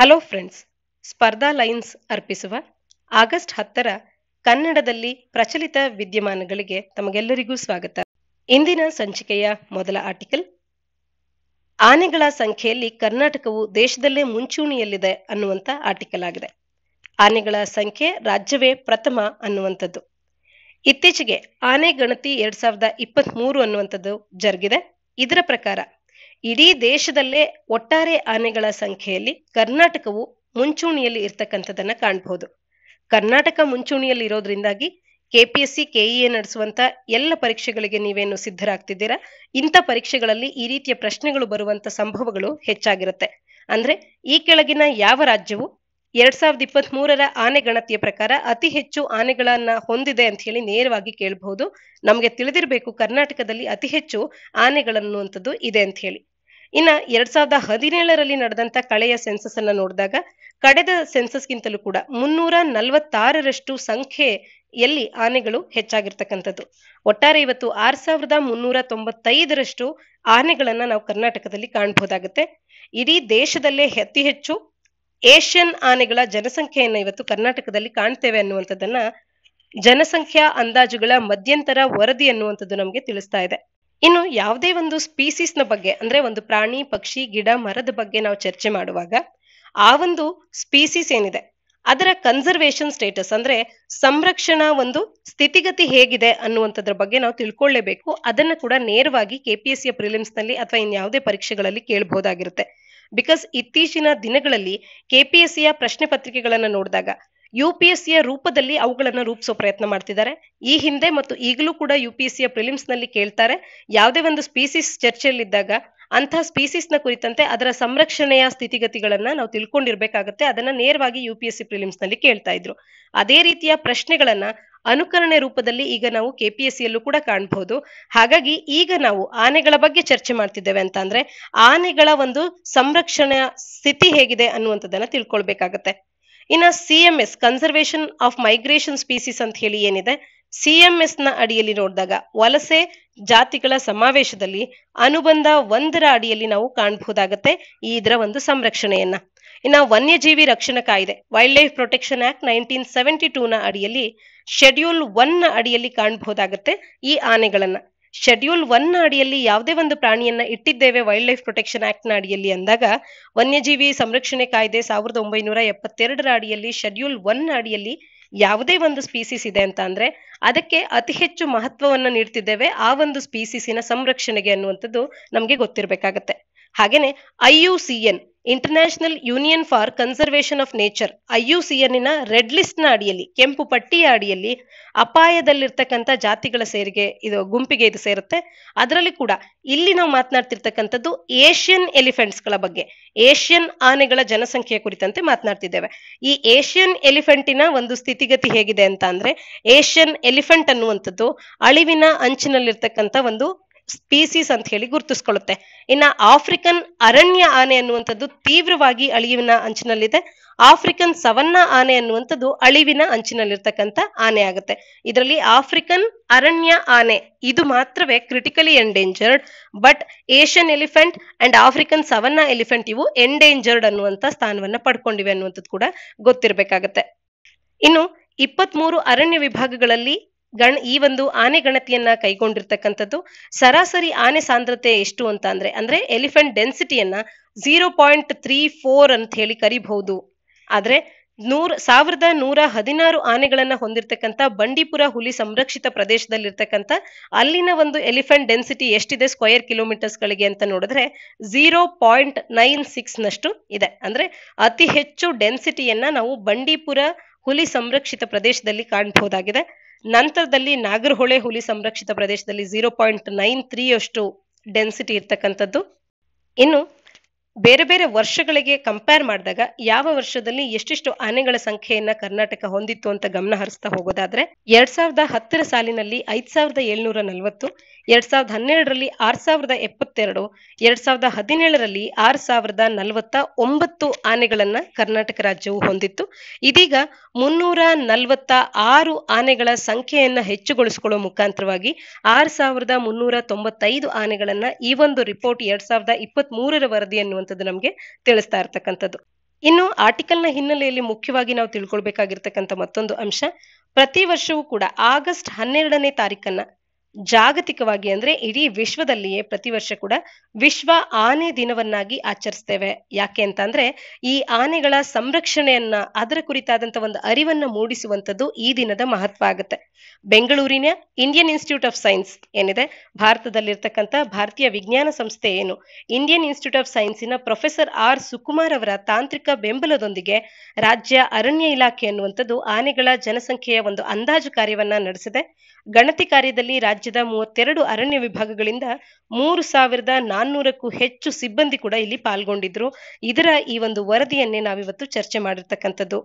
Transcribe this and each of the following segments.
hello friends Spardha lines ಅರ್ಪಿಸುವ August ಹತ್ತರ ಕನ್ನಡದಲ್ಲಿ ಪ್ರಚಲಿತ ವಿದ್ಯಮಾನಗಳಿಗೆ ತಮಗೆಲ್ಲರಿಗೂ ಸ್ವಾಗತ ಇಂದಿನ ಸಂಚಿಕೆಯ ಮೊದಲ ಆರ್ಟಿಕಲ್ ಆನೆಗಳ ಸಂಖ್ಯೆಯಲ್ಲಿ ಕರ್ನಾಟಕವು ದೇಶದಲ್ಲೇ ಮುಂಚೂಣಿಯಲ್ಲಿದೆ ಅನ್ನುವಂಥ ಆರ್ಟಿಕಲ್ ಆಗಿದೆ ಆನೆಗಳ ಸಂಖ್ಯೆ ರಾಜ್ಯವೇ ಪ್ರಥಮ ಅನ್ನುವಂಥದ್ದು ಇತ್ತೀಚೆಗೆ ಆನೆ ಗಣತಿ ಎರಡ್ ಸಾವಿರದ ಇಪ್ಪತ್ತ್ ಮೂರು ಅನ್ನುವಂಥದ್ದು ಜರುಗಿದೆ ಇದರ ಪ್ರಕಾರ ಇಡೀ ದೇಶದಲ್ಲೇ ಒಟ್ಟಾರೆ ಆನೆಗಳ ಸಂಖ್ಯೆಯಲ್ಲಿ ಕರ್ನಾಟಕವು ಮುಂಚೂಣಿಯಲ್ಲಿ ಇರ್ತಕ್ಕಂಥದನ್ನ ಕಾಣಬಹುದು ಕರ್ನಾಟಕ ಮುಂಚೂಣಿಯಲ್ಲಿ ಇರೋದ್ರಿಂದಾಗಿ ಕೆಪಿಎಸ್ಸಿ ಕೆಇಎ ನಡೆಸುವಂತ ಎಲ್ಲ ಪರೀಕ್ಷೆಗಳಿಗೆ ನೀವೇನು ಸಿದ್ಧರಾಗ್ತಿದ್ದೀರಾ ಇಂಥ ಪರೀಕ್ಷೆಗಳಲ್ಲಿ ಈ ರೀತಿಯ ಪ್ರಶ್ನೆಗಳು ಬರುವಂತ ಸಂಭವಗಳು ಹೆಚ್ಚಾಗಿರುತ್ತೆ ಅಂದ್ರೆ ಈ ಕೆಳಗಿನ ಯಾವ ರಾಜ್ಯವು ಎರಡ್ ಸಾವಿರದ ಇಪ್ಪತ್ತ್ ಮೂರರ ಆನೆ ಗಣತಿಯ ಪ್ರಕಾರ ಅತಿ ಹೆಚ್ಚು ಆನೆಗಳನ್ನ ಹೊಂದಿದೆ ಅಂತ ಹೇಳಿ ನೇರವಾಗಿ ಕೇಳಬಹುದು ನಮಗೆ ತಿಳಿದಿರಬೇಕು ಕರ್ನಾಟಕದಲ್ಲಿ ಅತಿ ಹೆಚ್ಚು ಆನೆಗಳನ್ನುವಂಥದ್ದು ಇದೆ ಅಂತ ಹೇಳಿ ಇನ್ನ ಎರಡ್ ಸಾವಿರದ ಹದಿನೇಳರಲ್ಲಿ ನಡೆದಂತ ಕಳೆಯ ಸೆನ್ಸಸ್ ಅನ್ನ ನೋಡಿದಾಗ ಕಡೆದ ಸೆನ್ಸಸ್ಗಿಂತಲೂ ಕೂಡ ಮುನ್ನೂರ ನಲವತ್ತಾರರಷ್ಟು ಸಂಖ್ಯೆಯಲ್ಲಿ ಆನೆಗಳು ಹೆಚ್ಚಾಗಿರ್ತಕ್ಕಂಥದ್ದು ಒಟ್ಟಾರೆ ಇವತ್ತು ಆರ್ ಸಾವಿರದ ಮುನ್ನೂರ ತೊಂಬತ್ತೈದರಷ್ಟು ಆನೆಗಳನ್ನ ನಾವು ಕರ್ನಾಟಕದಲ್ಲಿ ಕಾಣಬಹುದಾಗುತ್ತೆ ಇಡೀ ದೇಶದಲ್ಲೇ ಅತಿ ಹೆಚ್ಚು ಏಷ್ಯನ್ ಆನೆಗಳ ಜನಸಂಖ್ಯೆಯನ್ನು ಇವತ್ತು ಕರ್ನಾಟಕದಲ್ಲಿ ಕಾಣ್ತೇವೆ ಅನ್ನುವಂಥದ್ದನ್ನ ಜನಸಂಖ್ಯಾ ಅಂದಾಜುಗಳ ಮಧ್ಯಂತರ ವರದಿ ಅನ್ನುವಂಥದ್ದು ನಮಗೆ ತಿಳಿಸ್ತಾ ಇದೆ ಇನ್ನು ಯಾವುದೇ ಒಂದು ಸ್ಪೀಸೀಸ್ನ ಬಗ್ಗೆ ಅಂದ್ರೆ ಒಂದು ಪ್ರಾಣಿ ಪಕ್ಷಿ ಗಿಡ ಮರದ ಬಗ್ಗೆ ನಾವು ಚರ್ಚೆ ಮಾಡುವಾಗ ಆ ಒಂದು ಸ್ಪೀಸೀಸ್ ಏನಿದೆ ಅದರ ಕನ್ಸರ್ವೇಷನ್ ಸ್ಟೇಟಸ್ ಅಂದ್ರೆ ಸಂರಕ್ಷಣಾ ಒಂದು ಸ್ಥಿತಿಗತಿ ಹೇಗಿದೆ ಅನ್ನುವಂಥದ್ರ ಬಗ್ಗೆ ನಾವು ತಿಳ್ಕೊಳ್ಳೇಬೇಕು ಅದನ್ನ ಕೂಡ ನೇರವಾಗಿ ಕೆಪಿಎಸ್ಸಿಯ ಪ್ರಿಲಿಮ್ಸ್ ನಲ್ಲಿ ಅಥವಾ ಇನ್ಯಾವುದೇ ಪರೀಕ್ಷೆಗಳಲ್ಲಿ ಕೇಳಬಹುದಾಗಿರುತ್ತೆ ಬಿಕಾಸ್ ಇತ್ತೀಚಿನ ದಿನಗಳಲ್ಲಿ ಕೆಪಿಎಸ್ಸಿಯ ಪ್ರಶ್ನೆ ಪತ್ರಿಕೆಗಳನ್ನು ನೋಡಿದಾಗ ಯು ಪಿ ಎಸ್ ಸಿಯ ರೂಪದಲ್ಲಿ ಅವುಗಳನ್ನು ರೂಪಿಸೋ ಪ್ರಯತ್ನ ಮಾಡ್ತಿದ್ದಾರೆ ಈ ಹಿಂದೆ ಮತ್ತು ಈಗಲೂ ಕೂಡ ಯು ಪಿ ಎಸ್ ಸಿಯ ಪ್ರಿಲಿಮ್ಸ್ ನಲ್ಲಿ ಕೇಳ್ತಾರೆ ಯಾವುದೇ ಒಂದು ಸ್ಪೀಸಿಸ್ ಚರ್ಚೆಯಲ್ಲಿದ್ದಾಗ ಅಂತಹ ಸ್ಪೀಸಿಸ್ ನ ಕುರಿತಂತೆ ಅದರ ಸಂರಕ್ಷಣೆಯ ಸ್ಥಿತಿಗತಿಗಳನ್ನ ನಾವು ತಿಳ್ಕೊಂಡಿರ್ಬೇಕಾಗತ್ತೆ ಅದನ್ನ ನೇರವಾಗಿ U P S C prelims ನಲ್ಲಿ ಕೇಳ್ತಾ ಇದ್ರು ಅದೇ ರೀತಿಯ ಪ್ರಶ್ನೆಗಳನ್ನ ಅನುಕರಣೆ ರೂಪದಲ್ಲಿ ಈಗ ನಾವು ಕೆಪಿಎಸ್ಸಿಯಲ್ಲೂ ಕೂಡ ಕಾಣಬಹುದು ಹಾಗಾಗಿ ಈಗ ನಾವು ಆನೆಗಳ ಬಗ್ಗೆ ಚರ್ಚೆ ಮಾಡ್ತಿದ್ದೇವೆ ಅಂತ ಅಂದ್ರೆ ಆನೆಗಳ ಒಂದು ಸಂರಕ್ಷಣೆಯ ಸ್ಥಿತಿ ಹೇಗಿದೆ ಅನ್ನುವಂಥದ್ದನ್ನ ತಿಳ್ಕೊಳ್ಬೇಕಾಗತ್ತೆ ಇನ್ನ C M S conservation of migration species ಅಂತ ಹೇಳಿ ಏನಿದೆ ಸಿ ಎಂ ಎಸ್ ನ ಅಡಿಯಲ್ಲಿ ನೋಡಿದಾಗ ವಲಸೆ ಜಾತಿಗಳ ಸಮಾವೇಶದಲ್ಲಿ ಅನುಬಂಧ ಒಂದರ ಅಡಿಯಲ್ಲಿ ನಾವು ಕಾಣಬಹುದಾಗತ್ತೆ ಇದರ ಒಂದು ಸಂರಕ್ಷಣೆಯನ್ನ ಇನ್ನ ವನ್ಯಜೀವಿ ರಕ್ಷಣಾ ಕಾಯ್ದೆ wildlife protection act nineteen seventy two ನ ಅಡಿಯಲ್ಲಿ ಶೆಡ್ಯೂಲ್ ಒನ್ ಅಡಿಯಲ್ಲಿ ಕಾಣಬಹುದಾಗುತ್ತೆ ಈ ಆನೆಗಳನ್ನ ಶೆಡ್ಯೂಲ್ ಒನ್ ಅಡಿಯಲ್ಲಿ ಯಾವುದೇ ಒಂದು ಪ್ರಾಣಿಯನ್ನ ಇಟ್ಟಿದ್ದೇವೆ ವೈಲ್ಡ್ ಲೈಫ್ ಪ್ರೊಟೆಕ್ಷನ್ ಆಕ್ಟ್ ನ ಅಡಿಯಲ್ಲಿ ಅಂದಾಗ ವನ್ಯಜೀವಿ ಸಂರಕ್ಷಣೆ ಕಾಯ್ದೆ ಸಾವಿರದ ಒಂಬೈನೂರ ಎಪ್ಪತ್ತೆರಡರ ಅಡಿಯಲ್ಲಿ ಶೆಡ್ಯೂಲ್ ಒನ್ ಅಡಿಯಲ್ಲಿ ಯಾವುದೇ ಒಂದು ಸ್ಪೀಸೀಸ್ ಇದೆ ಅಂತ ಅಂದ್ರೆ ಅದಕ್ಕೆ ಅತಿ ಹೆಚ್ಚು ಮಹತ್ವವನ್ನು ನೀಡ್ತಿದ್ದೇವೆ ಆ ಒಂದು ಸ್ಪೀಸೀಸಿನ ಸಂರಕ್ಷಣೆಗೆ ಅನ್ನುವಂಥದ್ದು ನಮಗೆ ಗೊತ್ತಿರಬೇಕಾಗತ್ತೆ ಹಾಗೇನೆ ಎನ್ International Union for Conservation of Nature ಐಯುಸಿಎನ್ನಿನ ರೆಡ್ ಲಿಸ್ಟ್ ನ ಅಡಿಯಲ್ಲಿ ಕೆಂಪು ಪಟ್ಟಿಯ ಅಡಿಯಲ್ಲಿ ಅಪಾಯದಲ್ಲಿರ್ತಕ್ಕಂಥ ಜಾತಿಗಳ ಸೇರಿಗೆ ಇದು ಗುಂಪಿಗೆ ಇದು ಸೇರುತ್ತೆ ಅದರಲ್ಲಿ ಕೂಡ ಇಲ್ಲಿ ನಾವು ಮಾತನಾಡ್ತಿರ್ತಕ್ಕಂಥದ್ದು ಏಷ್ಯನ್ ಎಲಿಫೆಂಟ್ಸ್ಗಳ ಬಗ್ಗೆ ಏಷ್ಯನ್ ಆನೆಗಳ ಜನಸಂಖ್ಯೆಯ ಕುರಿತಂತೆ ಮಾತನಾಡ್ತಿದ್ದೇವೆ ಈ ಏಷ್ಯನ್ ಎಲಿಫೆಂಟಿನ ಒಂದು ಸ್ಥಿತಿಗತಿ ಹೇಗಿದೆ ಅಂತ ಅಂದ್ರೆ ಏಷ್ಯನ್ ಎಲಿಫೆಂಟ್ ಅನ್ನುವಂಥದ್ದು ಅಳಿವಿನ ಅಂಚಿನಲ್ಲಿರ್ತಕ್ಕಂಥ ಒಂದು ಸ್ಪೀಸೀಸ್ ಅಂತ ಹೇಳಿ ಗುರುತಿಸ್ಕೊಳ್ಳುತ್ತೆ ಇನ್ನ ಆಫ್ರಿಕನ್ ಅರಣ್ಯ ಆನೆ ಅನ್ನುವಂಥದ್ದು ತೀವ್ರವಾಗಿ ಅಳಿವಿನ ಅಂಚಿನಲ್ಲಿದೆ ಆಫ್ರಿಕನ್ ಸವನ್ನ ಆನೆ ಅನ್ನುವಂಥದ್ದು ಅಳಿವಿನ ಅಂಚಿನಲ್ಲಿರ್ತಕ್ಕಂಥ ಆನೆ ಆಗುತ್ತೆ ಇದರಲ್ಲಿ ಆಫ್ರಿಕನ್ ಅರಣ್ಯ ಆನೆ ಇದು ಮಾತ್ರವೇ critically endangered but Asian elephant and African savanna elephant ಇವು ಎಂಡೇಂಜರ್ಡ್ ಅನ್ನುವಂಥ ಸ್ಥಾನವನ್ನ ಪಡ್ಕೊಂಡಿವೆ ಅನ್ನುವಂಥದ್ದು ಕೂಡ ಗೊತ್ತಿರಬೇಕಾಗತ್ತೆ ಇನ್ನು ಇಪ್ಪತ್ಮೂರು ಅರಣ್ಯ ವಿಭಾಗಗಳಲ್ಲಿ ಗಣ ಈ ಒಂದು ಆನೆ ಗಣತಿಯನ್ನ ಕೈಗೊಂಡಿರ್ತಕ್ಕಂಥದ್ದು ಸರಾಸರಿ ಆನೆ ಸಾಂದ್ರತೆ ಎಷ್ಟು ಅಂತ ಅಂದ್ರೆ ಅಂದ್ರೆ ಎಲಿಫೆಂಟ್ ಡೆನ್ಸಿಟಿಯನ್ನ ಜೀರೋ ಪಾಯಿಂಟ್ ತ್ರೀ ಫೋರ್ ಅಂತ ಹೇಳಿ ಕರಿಬಹುದು ಆದ್ರೆ ನೂರ್ ಸಾವಿರದ ನೂರ ಹದಿನಾರು ಆನೆಗಳನ್ನ ಹೊಂದಿರತಕ್ಕಂಥ ಬಂಡೀಪುರ ಹುಲಿ ಸಂರಕ್ಷಿತ ಪ್ರದೇಶದಲ್ಲಿರ್ತಕ್ಕಂಥ ಅಲ್ಲಿನ ಒಂದು ಎಲಿಫೆಂಟ್ ಡೆನ್ಸಿಟಿ ಎಷ್ಟಿದೆ ಸ್ಕ್ವೇರ್ ಕಿಲೋಮೀಟರ್ಸ್ ಗಳಿಗೆ ಅಂತ ನೋಡಿದ್ರೆ ಜೀರೋ ಪಾಯಿಂಟ್ ನೈನ್ ಸಿಕ್ಸ್ ನಷ್ಟು ಇದೆ ಅಂದ್ರೆ ಅತಿ ಹೆಚ್ಚು ಡೆನ್ಸಿಟಿಯನ್ನ ನಾವು ಬಂಡೀಪುರ ಹುಲಿ ಸಂರಕ್ಷಿತ ಪ್ರದೇಶದಲ್ಲಿ ಕಾಣಬಹುದಾಗಿದೆ ನಂತರದಲ್ಲಿ ನಾಗರಹೊಳೆ ಹುಲಿ ಸಂರಕ್ಷಿತ ಪ್ರದೇಶದಲ್ಲಿ ಜೀರೋ ಪಾಯಿಂಟ್ ನೈನ್ ತ್ರೀ ಅಷ್ಟು ಡೆನ್ಸಿಟಿ ಇರ್ತಕ್ಕಂಥದ್ದು ಇನ್ನು ಬೇರೆ ಬೇರೆ ವರ್ಷಗಳಿಗೆ ಕಂಪೇರ್ ಮಾಡಿದಾಗ ಯಾವ ವರ್ಷದಲ್ಲಿ ಎಷ್ಟೆಷ್ಟು ಆನೆಗಳ ಸಂಖ್ಯೆಯನ್ನ ಕರ್ನಾಟಕ ಹೊಂದಿತ್ತು ಅಂತ ಗಮನ ಹರಿಸ್ತಾ ಹೋಗೋದಾದ್ರೆ ಎರಡ್ ಸಾವಿರದ ಹತ್ತರ ಸಾಲಿನಲ್ಲಿ ಐದ್ ಸಾವಿರದ ಏಳ್ನೂರ ನಲವತ್ತು ಎರಡ್ ಸಾವಿರದ ಹನ್ನೆರಡರಲ್ಲಿ ಆರ್ ಸಾವಿರದ ಎಪ್ಪತ್ತೆರಡು ಎರಡ್ ಸಾವಿರದ ಹದಿನೇಳರಲ್ಲಿ ಆರ್ ಸಾವಿರದ ನಲವತ್ತ ಒಂಬತ್ತು ಆನೆಗಳನ್ನ ಕರ್ನಾಟಕ ರಾಜ್ಯವು ಹೊಂದಿತ್ತು ಇದೀಗ ಮುನ್ನೂರ ನಲವತ್ತ ಆರು ಆನೆಗಳ ಸಂಖ್ಯೆಯನ್ನ ಹೆಚ್ಚುಗೊಳಿಸಿಕೊಳ್ಳುವ ಮುಖಾಂತರವಾಗಿ ಆರ್ ಸಾವಿರದ ಮುನ್ನೂರ ತೊಂಬತ್ತೈದು ಆನೆಗಳನ್ನ ಈ ಒಂದು ರಿಪೋರ್ಟ್ ಎರಡ್ ಸಾವಿರದ ಇಪ್ಪತ್ತ್ ಮೂರರ ವರದಿ ಅನ್ನುವಂಥದ್ದು ನಮಗೆ ತಿಳಿಸ್ತಾ ಇರ್ತಕ್ಕಂಥದ್ದು ಇನ್ನು ಆರ್ಟಿಕಲ್ನ ಹಿನ್ನೆಲೆಯಲ್ಲಿ ಮುಖ್ಯವಾಗಿ ನಾವು ತಿಳ್ಕೊಳ್ಬೇಕಾಗಿರ್ತಕ್ಕಂಥ ಮತ್ತೊಂದು ಅಂಶ ಪ್ರತಿ ವರ್ಷವೂ ಕೂಡ ಆಗಸ್ಟ್ ಹನ್ನೆರಡನೇ ತಾರೀಕನ್ನ ಜಾಗತಿಕವಾಗಿ ಅಂದ್ರೆ ಇಡೀ ವಿಶ್ವದಲ್ಲಿಯೇ ಪ್ರತಿ ವರ್ಷ ಕೂಡ ವಿಶ್ವ ಆನೆ ದಿನವನ್ನಾಗಿ ಆಚರಿಸ್ತೇವೆ ಯಾಕೆ ಅಂತ ಅಂದ್ರೆ ಈ ಆನೆಗಳ ಸಂರಕ್ಷಣೆಯನ್ನ ಅದರ ಕುರಿತಾದಂತ ಒಂದು ಅರಿವನ್ನ ಮೂಡಿಸುವಂತದ್ದು ಈ ದಿನದ ಮಹತ್ವ ಆಗುತ್ತೆ ಬೆಂಗಳೂರಿನ ಇಂಡಿಯನ್ ಇನ್ಸ್ಟಿಟ್ಯೂಟ್ ಆಫ್ ಸೈನ್ಸ್ ಏನಿದೆ ಭಾರತದಲ್ಲಿರ್ತಕ್ಕಂಥ ಭಾರತೀಯ ವಿಜ್ಞಾನ ಸಂಸ್ಥೆ ಏನು ಇಂಡಿಯನ್ ಇನ್ಸ್ಟಿಟ್ಯೂಟ್ ಆಫ್ ಸೈನ್ಸಿನ ಪ್ರೊಫೆಸರ್ ಆರ್ ಸುಕುಮಾರ್ ಅವರ ತಾಂತ್ರಿಕ ಬೆಂಬಲದೊಂದಿಗೆ ರಾಜ್ಯ ಅರಣ್ಯ ಇಲಾಖೆ ಅನ್ನುವಂಥದ್ದು ಆನೆಗಳ ಜನಸಂಖ್ಯೆಯ ಒಂದು ಅಂದಾಜು ಕಾರ್ಯವನ್ನ ನಡೆಸಿದೆ ಗಣತಿ ಕಾರ್ಯದಲ್ಲಿ ರಾಜ್ಯದ ಮೂವತ್ತೆರಡು ಅರಣ್ಯ ವಿಭಾಗಗಳಿಂದ ಮೂರು ಸಾವಿರದ ನಾನ್ನೂರಕ್ಕೂ ಹೆಚ್ಚು ಸಿಬ್ಬಂದಿ ಕೂಡ ಇಲ್ಲಿ ಪಾಲ್ಗೊಂಡಿದ್ರು ಇದರ ಈ ಒಂದು ವರದಿಯನ್ನೇ ನಾವಿವತ್ತು ಚರ್ಚೆ ಮಾಡಿರ್ತಕ್ಕಂಥದ್ದು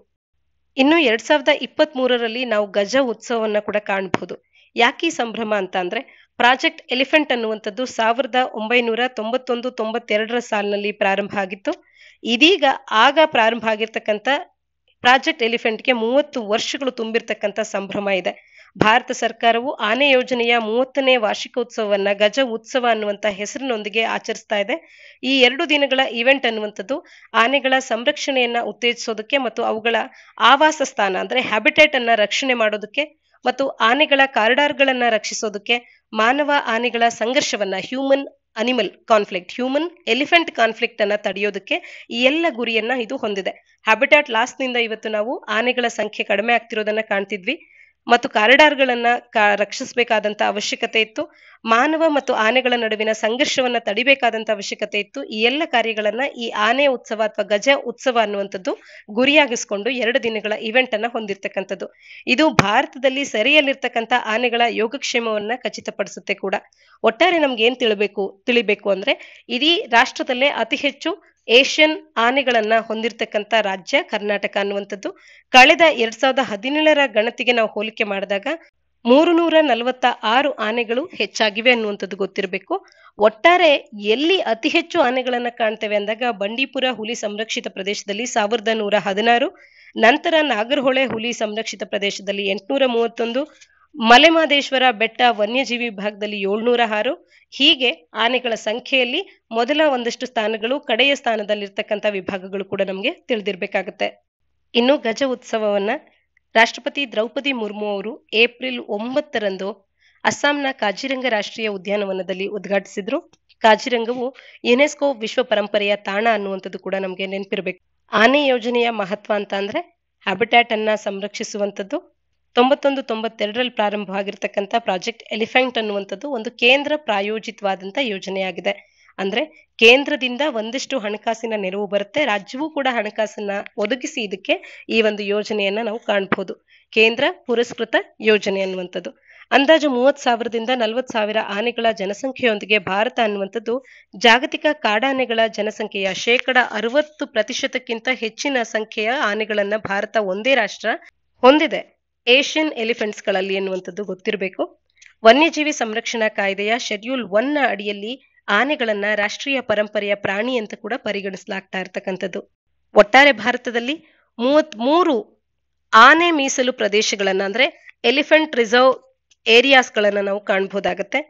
ಇನ್ನು ಎರಡ್ ಸಾವಿರದ ಇಪ್ಪತ್ತ್ ಮೂರರಲ್ಲಿ ನಾವು ಗಜ ಉತ್ಸವವನ್ನ ಕೂಡ ಕಾಣಬಹುದು ಯಾಕೆ ಸಂಭ್ರಮ ಅಂತ ಅಂದ್ರೆ ಪ್ರಾಜೆಕ್ಟ್ ಎಲಿಫೆಂಟ್ ಅನ್ನುವಂಥದ್ದು ಸಾವಿರದ ಒಂಬೈನೂರ ತೊಂಬತ್ತೊಂದು ತೊಂಬತ್ತೆರಡರ ಸಾಲಿನಲ್ಲಿ ಪ್ರಾರಂಭ ಆಗಿತ್ತು ಇದೀಗ ಆಗ ಪ್ರಾರಂಭ ಆಗಿರ್ತಕ್ಕಂಥ ಪ್ರಾಜೆಕ್ಟ್ ಎಲಿಫೆಂಟ್ಗೆ ಮೂವತ್ತು ವರ್ಷಗಳು ತುಂಬಿರ್ತಕ್ಕಂಥ ಸಂಭ್ರಮ ಇದೆ ಭಾರತ ಸರ್ಕಾರವು ಆನೆ ಯೋಜನೆಯ ಮೂವತ್ತನೇ ವಾರ್ಷಿಕೋತ್ಸವವನ್ನ ಗಜ ಉತ್ಸವ ಅನ್ನುವಂಥ ಹೆಸರಿನೊಂದಿಗೆ ಆಚರಿಸ್ತಾ ಇದೆ ಈ ಎರಡು ದಿನಗಳ ಇವೆಂಟ್ ಅನ್ನುವಂಥದ್ದು ಆನೆಗಳ ಸಂರಕ್ಷಣೆಯನ್ನ ಉತ್ತೇಜಿಸೋದಕ್ಕೆ ಮತ್ತು ಅವುಗಳ ಆವಾಸ ಸ್ಥಾನ ಅಂದ್ರೆ ಹ್ಯಾಬಿಟೇಟ್ ಅನ್ನ ರಕ್ಷಣೆ ಮಾಡೋದಕ್ಕೆ ಮತ್ತು ಆನೆಗಳ ಕಾರಿಡಾರ್ಗಳನ್ನ ರಕ್ಷಿಸೋದಕ್ಕೆ ಮಾನವ ಆನೆಗಳ ಸಂಘರ್ಷವನ್ನ human animal conflict human elephant conflict ಅನ್ನ ತಡೆಯೋದಕ್ಕೆ ಈ ಎಲ್ಲ ಗುರಿಯನ್ನ ಇದು ಹೊಂದಿದೆ ಹ್ಯಾಬಿಟ್ಯಾಟ್ ನಿಂದ ಇವತ್ತು ನಾವು ಆನೆಗಳ ಸಂಖ್ಯೆ ಕಡಿಮೆ ಆಗ್ತಿರೋದನ್ನ ಕಾಣ್ತಿದ್ವಿ ಮತ್ತು ಕಾರಿಡಾರ್ಗಳನ್ನ ರಕ್ಷಿಸಬೇಕಾದಂತ ಅವಶ್ಯಕತೆ ಇತ್ತು ಮಾನವ ಮತ್ತು ಆನೆಗಳ ನಡುವಿನ ಸಂಘರ್ಷವನ್ನ ತಡಿಬೇಕಾದಂತ ಅವಶ್ಯಕತೆ ಇತ್ತು ಈ ಎಲ್ಲ ಕಾರ್ಯಗಳನ್ನ ಈ ಆನೆ ಉತ್ಸವ ಅಥವಾ ಗಜ ಉತ್ಸವ ಅನ್ನುವಂಥದ್ದು ಗುರಿಯಾಗಿಸ್ಕೊಂಡು ಎರಡು ದಿನಗಳ ಇವೆಂಟ್ ಅನ್ನ ಹೊಂದಿರತಕ್ಕಂಥದ್ದು ಇದು ಭಾರತದಲ್ಲಿ ಸೆರೆಯಲ್ಲಿರ್ತಕ್ಕಂಥ ಆನೆಗಳ ಯೋಗಕ್ಷೇಮವನ್ನ ಖಚಿತಪಡಿಸುತ್ತೆ ಕೂಡ ಒಟ್ಟಾರೆ ನಮ್ಗೆ ಏನ್ ತಿಳಬೇಕು ತಿಳಿಬೇಕು ಅಂದ್ರೆ ಇಡೀ ರಾಷ್ಟ್ರದಲ್ಲೇ ಅತಿ ಹೆಚ್ಚು ಏಷ್ಯನ್ ಆನೆಗಳನ್ನ ಹೊಂದಿರತಕ್ಕಂಥ ರಾಜ್ಯ ಕರ್ನಾಟಕ ಅನ್ನುವಂಥದ್ದು ಕಳೆದ ಎರಡ್ ಸಾವಿರದ ಹದಿನೇಳರ ಗಣತಿಗೆ ನಾವು ಹೋಲಿಕೆ ಮಾಡಿದಾಗ ಮೂರು ನೂರ ನಲವತ್ತ ಆರು ಆನೆಗಳು ಹೆಚ್ಚಾಗಿವೆ ಅನ್ನುವಂಥದ್ದು ಗೊತ್ತಿರಬೇಕು ಒಟ್ಟಾರೆ ಎಲ್ಲಿ ಅತಿ ಹೆಚ್ಚು ಆನೆಗಳನ್ನ ಕಾಣ್ತೇವೆ ಅಂದಾಗ ಬಂಡೀಪುರ ಹುಲಿ ಸಂರಕ್ಷಿತ ಪ್ರದೇಶದಲ್ಲಿ ಸಾವಿರದ ನೂರ ಹದಿನಾರು ನಂತರ ನಾಗರಹೊಳೆ ಹುಲಿ ಸಂರಕ್ಷಿತ ಪ್ರದೇಶದಲ್ಲಿ ಎಂಟುನೂರ ಮೂವತ್ತೊಂದು ಮಲೆಮಾದೇಶ್ವರ ಬೆಟ್ಟ ವನ್ಯಜೀವಿ ವಿಭಾಗದಲ್ಲಿ ಏಳ್ನೂರ ಆರು ಹೀಗೆ ಆನೆಗಳ ಸಂಖ್ಯೆಯಲ್ಲಿ ಮೊದಲ ಒಂದಷ್ಟು ಸ್ಥಾನಗಳು ಕಡೆಯ ಸ್ಥಾನದಲ್ಲಿರ್ತಕ್ಕಂಥ ವಿಭಾಗಗಳು ಕೂಡ ನಮಗೆ ತಿಳಿದಿರ್ಬೇಕಾಗತ್ತೆ ಇನ್ನು ಗಜ ಉತ್ಸವವನ್ನ ರಾಷ್ಟ್ರಪತಿ ದ್ರೌಪದಿ ಮುರ್ಮು ಅವರು ಏಪ್ರಿಲ್ ಒಂಬತ್ತರಂದು ಅಸ್ಸಾಂನ ಕಾಜಿರಂಗ ರಾಷ್ಟ್ರೀಯ ಉದ್ಯಾನವನದಲ್ಲಿ ಉದ್ಘಾಟಿಸಿದ್ರು ಕಾಜಿರಂಗವು ಯುನೆಸ್ಕೋ ವಿಶ್ವ ಪರಂಪರೆಯ ತಾಣ ಅನ್ನುವಂಥದ್ದು ಕೂಡ ನಮಗೆ ನೆನಪಿರ್ಬೇಕು ಆನೆ ಯೋಜನೆಯ ಮಹತ್ವ ಅಂತ ಅಂದ್ರೆ ಹ್ಯಾಬಿಟ್ಯಾಟ್ ಅನ್ನ ಸಂರಕ್ಷಿಸುವಂಥದ್ದು ತೊಂಬತ್ತೊಂದು ತೊಂಬತ್ತೆರಡರಲ್ಲಿ ಪ್ರಾರಂಭವಾಗಿರ್ತಕ್ಕಂಥ ಪ್ರಾಜೆಕ್ಟ್ ಎಲಿಫೆಂಟ್ ಅನ್ನುವಂಥದ್ದು ಒಂದು ಕೇಂದ್ರ ಪ್ರಾಯೋಜಿತವಾದಂಥ ಯೋಜನೆಯಾಗಿದೆ ಅಂದ್ರೆ ಕೇಂದ್ರದಿಂದ ಒಂದಿಷ್ಟು ಹಣಕಾಸಿನ ನೆರವು ಬರುತ್ತೆ ರಾಜ್ಯವೂ ಕೂಡ ಹಣಕಾಸನ್ನ ಒದಗಿಸಿ ಇದಕ್ಕೆ ಈ ಒಂದು ಯೋಜನೆಯನ್ನ ನಾವು ಕಾಣಬಹುದು ಕೇಂದ್ರ ಪುರಸ್ಕೃತ ಯೋಜನೆ ಅನ್ನುವಂಥದ್ದು ಅಂದಾಜು ಮೂವತ್ ಸಾವಿರದಿಂದ ನಲವತ್ ಸಾವಿರ ಆನೆಗಳ ಜನಸಂಖ್ಯೆಯೊಂದಿಗೆ ಭಾರತ ಅನ್ನುವಂಥದ್ದು ಜಾಗತಿಕ ಕಾಡಾನೆಗಳ ಜನಸಂಖ್ಯೆಯ ಶೇಕಡ ಅರವತ್ತು ಪ್ರತಿಶತಕ್ಕಿಂತ ಹೆಚ್ಚಿನ ಸಂಖ್ಯೆಯ ಆನೆಗಳನ್ನ ಭಾರತ ಒಂದೇ ರಾಷ್ಟ್ರ ಹೊಂದಿದೆ ಏಷ್ಯನ್ ಎಲಿಫೆಂಟ್ಸ್ಗಳಲ್ಲಿ ಎನ್ನುವಂಥದ್ದು ಗೊತ್ತಿರಬೇಕು ವನ್ಯಜೀವಿ ಸಂರಕ್ಷಣಾ ಕಾಯ್ದೆಯ ಶೆಡ್ಯೂಲ್ ಒನ್ನ ಅಡಿಯಲ್ಲಿ ಆನೆಗಳನ್ನ ರಾಷ್ಟ್ರೀಯ ಪರಂಪರೆಯ ಪ್ರಾಣಿ ಅಂತ ಕೂಡ ಪರಿಗಣಿಸಲಾಗ್ತಾ ಇರತಕ್ಕಂಥದ್ದು ಒಟ್ಟಾರೆ ಭಾರತದಲ್ಲಿ ಮೂವತ್ತ್ ಮೂರು ಆನೆ ಮೀಸಲು ಪ್ರದೇಶಗಳನ್ನ ಅಂದ್ರೆ ಎಲಿಫೆಂಟ್ ರಿಸರ್ವ್ ಏರಿಯಾಸ್ ಗಳನ್ನ ನಾವು ಕಾಣಬಹುದಾಗತ್ತೆ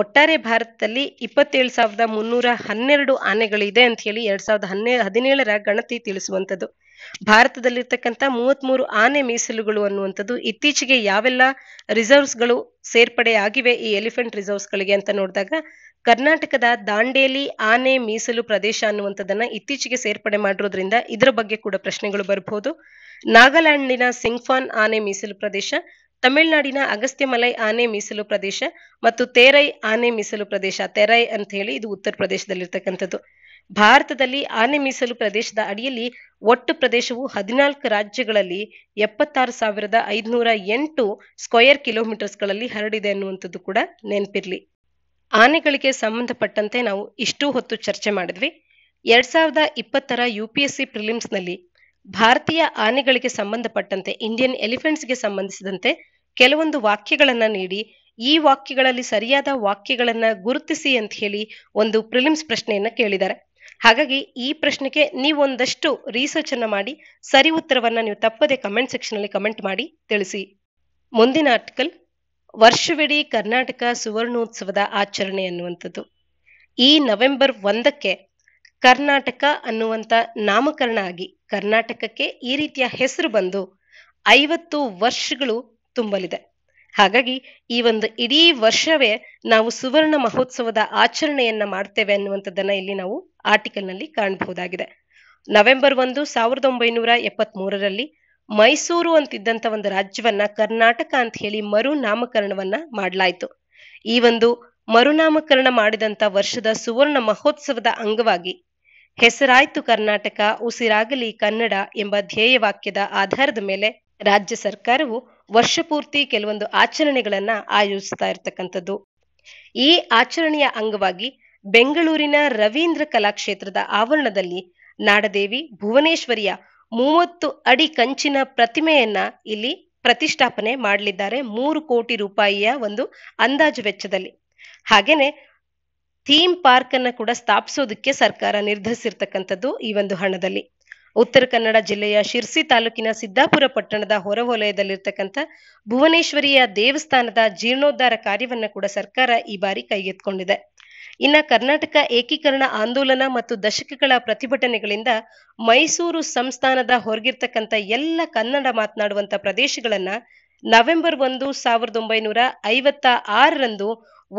ಒಟ್ಟಾರೆ ಭಾರತದಲ್ಲಿ ಇಪ್ಪತ್ತೇಳು ಸಾವಿರದ ಮುನ್ನೂರ ಹನ್ನೆರಡು ಆನೆಗಳಿದೆ ಅಂತ ಹೇಳಿ ಎರಡ್ ಸಾವಿರದ ಹನ್ನೆ ಹದಿನೇಳರ ಗಣತಿ ತಿಳಿಸುವಂಥದ್ದು ಭಾರತದಲ್ಲಿರ್ತಕ್ಕಂಥ ಮೂವತ್ತ್ಮೂರು ಆನೆ ಮೀಸಲುಗಳು ಅನ್ನುವಂಥದ್ದು ಇತ್ತೀಚೆಗೆ ಯಾವೆಲ್ಲ ರಿಸರ್ವ್ಸ್ಗಳು ಸೇರ್ಪಡೆ ಆಗಿವೆ ಈ ಎಲಿಫೆಂಟ್ ರಿಸರ್ವ್ಸ್ಗಳಿಗೆ ಅಂತ ನೋಡಿದಾಗ ಕರ್ನಾಟಕದ ದಾಂಡೇಲಿ ಆನೆ ಮೀಸಲು ಪ್ರದೇಶ ಅನ್ನುವಂಥದ್ದನ್ನ ಇತ್ತೀಚೆಗೆ ಸೇರ್ಪಡೆ ಮಾಡಿರೋದ್ರಿಂದ ಇದರ ಬಗ್ಗೆ ಕೂಡ ಪ್ರಶ್ನೆಗಳು ಬರಬಹುದು ನಾಗಾಲ್ಯಾಂಡ್ನ ಸಿಂಗ್ಫಾನ್ ಆನೆ ಮೀಸಲು ಪ್ರದೇಶ ತಮಿಳುನಾಡಿನ ಅಗಸ್ತ್ಯಮಲೈ ಆನೆ ಮೀಸಲು ಪ್ರದೇಶ ಮತ್ತು ತೇರೈ ಆನೆ ಮೀಸಲು ಪ್ರದೇಶ ತೆರೈ ಅಂತ ಹೇಳಿ ಇದು ಉತ್ತರ ಪ್ರದೇಶದಲ್ಲಿರ್ತಕ್ಕಂಥದ್ದು ಭಾರತದಲ್ಲಿ ಆನೆ ಮೀಸಲು ಪ್ರದೇಶದ ಅಡಿಯಲ್ಲಿ ಒಟ್ಟು ಪ್ರದೇಶವು ಹದಿನಾಲ್ಕು ರಾಜ್ಯಗಳಲ್ಲಿ ಎಪ್ಪತ್ತಾರು ಸಾವಿರದ ಐದುನೂರ ಎಂಟು ಸ್ಕ್ವೇರ್ ಕಿಲೋಮೀಟರ್ಸ್ಗಳಲ್ಲಿ ಹರಡಿದೆ ಅನ್ನುವಂಥದ್ದು ಕೂಡ ನೆನಪಿರ್ಲಿ ಆನೆಗಳಿಗೆ ಸಂಬಂಧಪಟ್ಟಂತೆ ನಾವು ಇಷ್ಟು ಹೊತ್ತು ಚರ್ಚೆ ಮಾಡಿದ್ವಿ ಎರಡ್ ಸಾವಿರದ ಇಪ್ಪತ್ತರ ಯು ಪಿ ಎಸ್ ಸಿ ಪ್ರಿಲಿಮ್ಸ್ನಲ್ಲಿ ಭಾರತೀಯ ಆನೆಗಳಿಗೆ ಸಂಬಂಧಪಟ್ಟಂತೆ ಇಂಡಿಯನ್ ಎಲಿಫೆಂಟ್ಸ್ಗೆ ಸಂಬಂಧಿಸಿದಂತೆ ಕೆಲವೊಂದು ವಾಕ್ಯಗಳನ್ನು ನೀಡಿ ಈ ವಾಕ್ಯಗಳಲ್ಲಿ ಸರಿಯಾದ ವಾಕ್ಯಗಳನ್ನು ಗುರುತಿಸಿ ಅಂತ ಹೇಳಿ ಒಂದು ಪ್ರಿಲಿಮ್ಸ್ ಪ್ರಶ್ನೆಯನ್ನ ಕೇಳಿದ್ದಾರೆ ಹಾಗಾಗಿ ಈ ಪ್ರಶ್ನೆಗೆ ನೀವೊಂದಷ್ಟು ರಿಸರ್ಚ್ ಅನ್ನ ಮಾಡಿ ಸರಿ ಉತ್ತರವನ್ನ ನೀವು ತಪ್ಪದೆ ಕಮೆಂಟ್ ಸೆಕ್ಷನ್ ಅಲ್ಲಿ ಕಮೆಂಟ್ ಮಾಡಿ ತಿಳಿಸಿ ಮುಂದಿನ ಆರ್ಟಿಕಲ್ ವರ್ಷವಿಡೀ ಕರ್ನಾಟಕ ಸುವರ್ಣೋತ್ಸವದ ಆಚರಣೆ ಅನ್ನುವಂಥದ್ದು ಈ ನವೆಂಬರ್ ಒಂದಕ್ಕೆ ಕರ್ನಾಟಕ ಅನ್ನುವಂಥ ನಾಮಕರಣ ಆಗಿ ಕರ್ನಾಟಕಕ್ಕೆ ಈ ರೀತಿಯ ಹೆಸರು ಬಂದು ಐವತ್ತು ವರ್ಷಗಳು ತುಂಬಲಿದೆ ಹಾಗಾಗಿ ಈ ಒಂದು ಇಡೀ ವರ್ಷವೇ ನಾವು ಸುವರ್ಣ ಮಹೋತ್ಸವದ ಆಚರಣೆಯನ್ನ ಮಾಡ್ತೇವೆ ಅನ್ನುವಂಥದ್ದನ್ನ ಇಲ್ಲಿ ನಾವು ಆರ್ಟಿಕಲ್ ನಲ್ಲಿ ಕಾಣಬಹುದಾಗಿದೆ ನವೆಂಬರ್ ಒಂದು ಸಾವಿರದ ಒಂಬೈನೂರ ಎಪ್ಪತ್ ಮೂರರಲ್ಲಿ ಮೈಸೂರು ಅಂತಿದ್ದಂತ ಒಂದು ರಾಜ್ಯವನ್ನ ಕರ್ನಾಟಕ ಅಂತ ಹೇಳಿ ಮರು ನಾಮಕರಣವನ್ನ ಮಾಡಲಾಯಿತು ಈ ಒಂದು ಮರುನಾಮಕರಣ ಮಾಡಿದಂತ ವರ್ಷದ ಸುವರ್ಣ ಮಹೋತ್ಸವದ ಅಂಗವಾಗಿ ಹೆಸರಾಯ್ತು ಕರ್ನಾಟಕ ಉಸಿರಾಗಲಿ ಕನ್ನಡ ಎಂಬ ಧ್ಯೇಯ ವಾಕ್ಯದ ಆಧಾರದ ಮೇಲೆ ರಾಜ್ಯ ಸರ್ಕಾರವು ವರ್ಷಪೂರ್ತಿ ಕೆಲವೊಂದು ಆಚರಣೆಗಳನ್ನ ಆಯೋಜಿಸ್ತಾ ಇರ್ತಕ್ಕಂಥದ್ದು ಈ ಆಚರಣೆಯ ಅಂಗವಾಗಿ ಬೆಂಗಳೂರಿನ ರವೀಂದ್ರ ಕಲಾಕ್ಷೇತ್ರದ ಆವರಣದಲ್ಲಿ ನಾಡದೇವಿ ಭುವನೇಶ್ವರಿಯ ಮೂವತ್ತು ಅಡಿ ಕಂಚಿನ ಪ್ರತಿಮೆಯನ್ನ ಇಲ್ಲಿ ಪ್ರತಿಷ್ಠಾಪನೆ ಮಾಡಲಿದ್ದಾರೆ ಮೂರು ಕೋಟಿ ರೂಪಾಯಿಯ ಒಂದು ಅಂದಾಜು ವೆಚ್ಚದಲ್ಲಿ ಹಾಗೇನೆ ಥೀಮ್ ಪಾರ್ಕ್ ಅನ್ನ ಕೂಡ ಸ್ಥಾಪಿಸೋದಕ್ಕೆ ಸರ್ಕಾರ ನಿರ್ಧರಿಸಿರ್ತಕ್ಕಂಥದ್ದು ಈ ಒಂದು ಹಣದಲ್ಲಿ ಉತ್ತರ ಕನ್ನಡ ಜಿಲ್ಲೆಯ ಶಿರ್ಸಿ ತಾಲೂಕಿನ ಸಿದ್ದಾಪುರ ಪಟ್ಟಣದ ಹೊರವಲಯದಲ್ಲಿರ್ತಕ್ಕಂಥ ಭುವನೇಶ್ವರಿಯ ದೇವಸ್ಥಾನದ ಜೀರ್ಣೋದ್ಧಾರ ಕಾರ್ಯವನ್ನ ಕೂಡ ಸರ್ಕಾರ ಈ ಬಾರಿ ಕೈಗೆತ್ತಿಕೊಂಡಿದೆ ಇನ್ನ ಕರ್ನಾಟಕ ಏಕೀಕರಣ ಆಂದೋಲನ ಮತ್ತು ದಶಕಗಳ ಪ್ರತಿಭಟನೆಗಳಿಂದ ಮೈಸೂರು ಸಂಸ್ಥಾನದ ಹೊರಗಿರ್ತಕ್ಕಂಥ ಎಲ್ಲ ಕನ್ನಡ ಮಾತನಾಡುವಂತ ಪ್ರದೇಶಗಳನ್ನ ನವೆಂಬರ್ ಒಂದು ಸಾವಿರದ ಒಂಬೈನೂರ ಐವತ್ತ ಆರರಂದು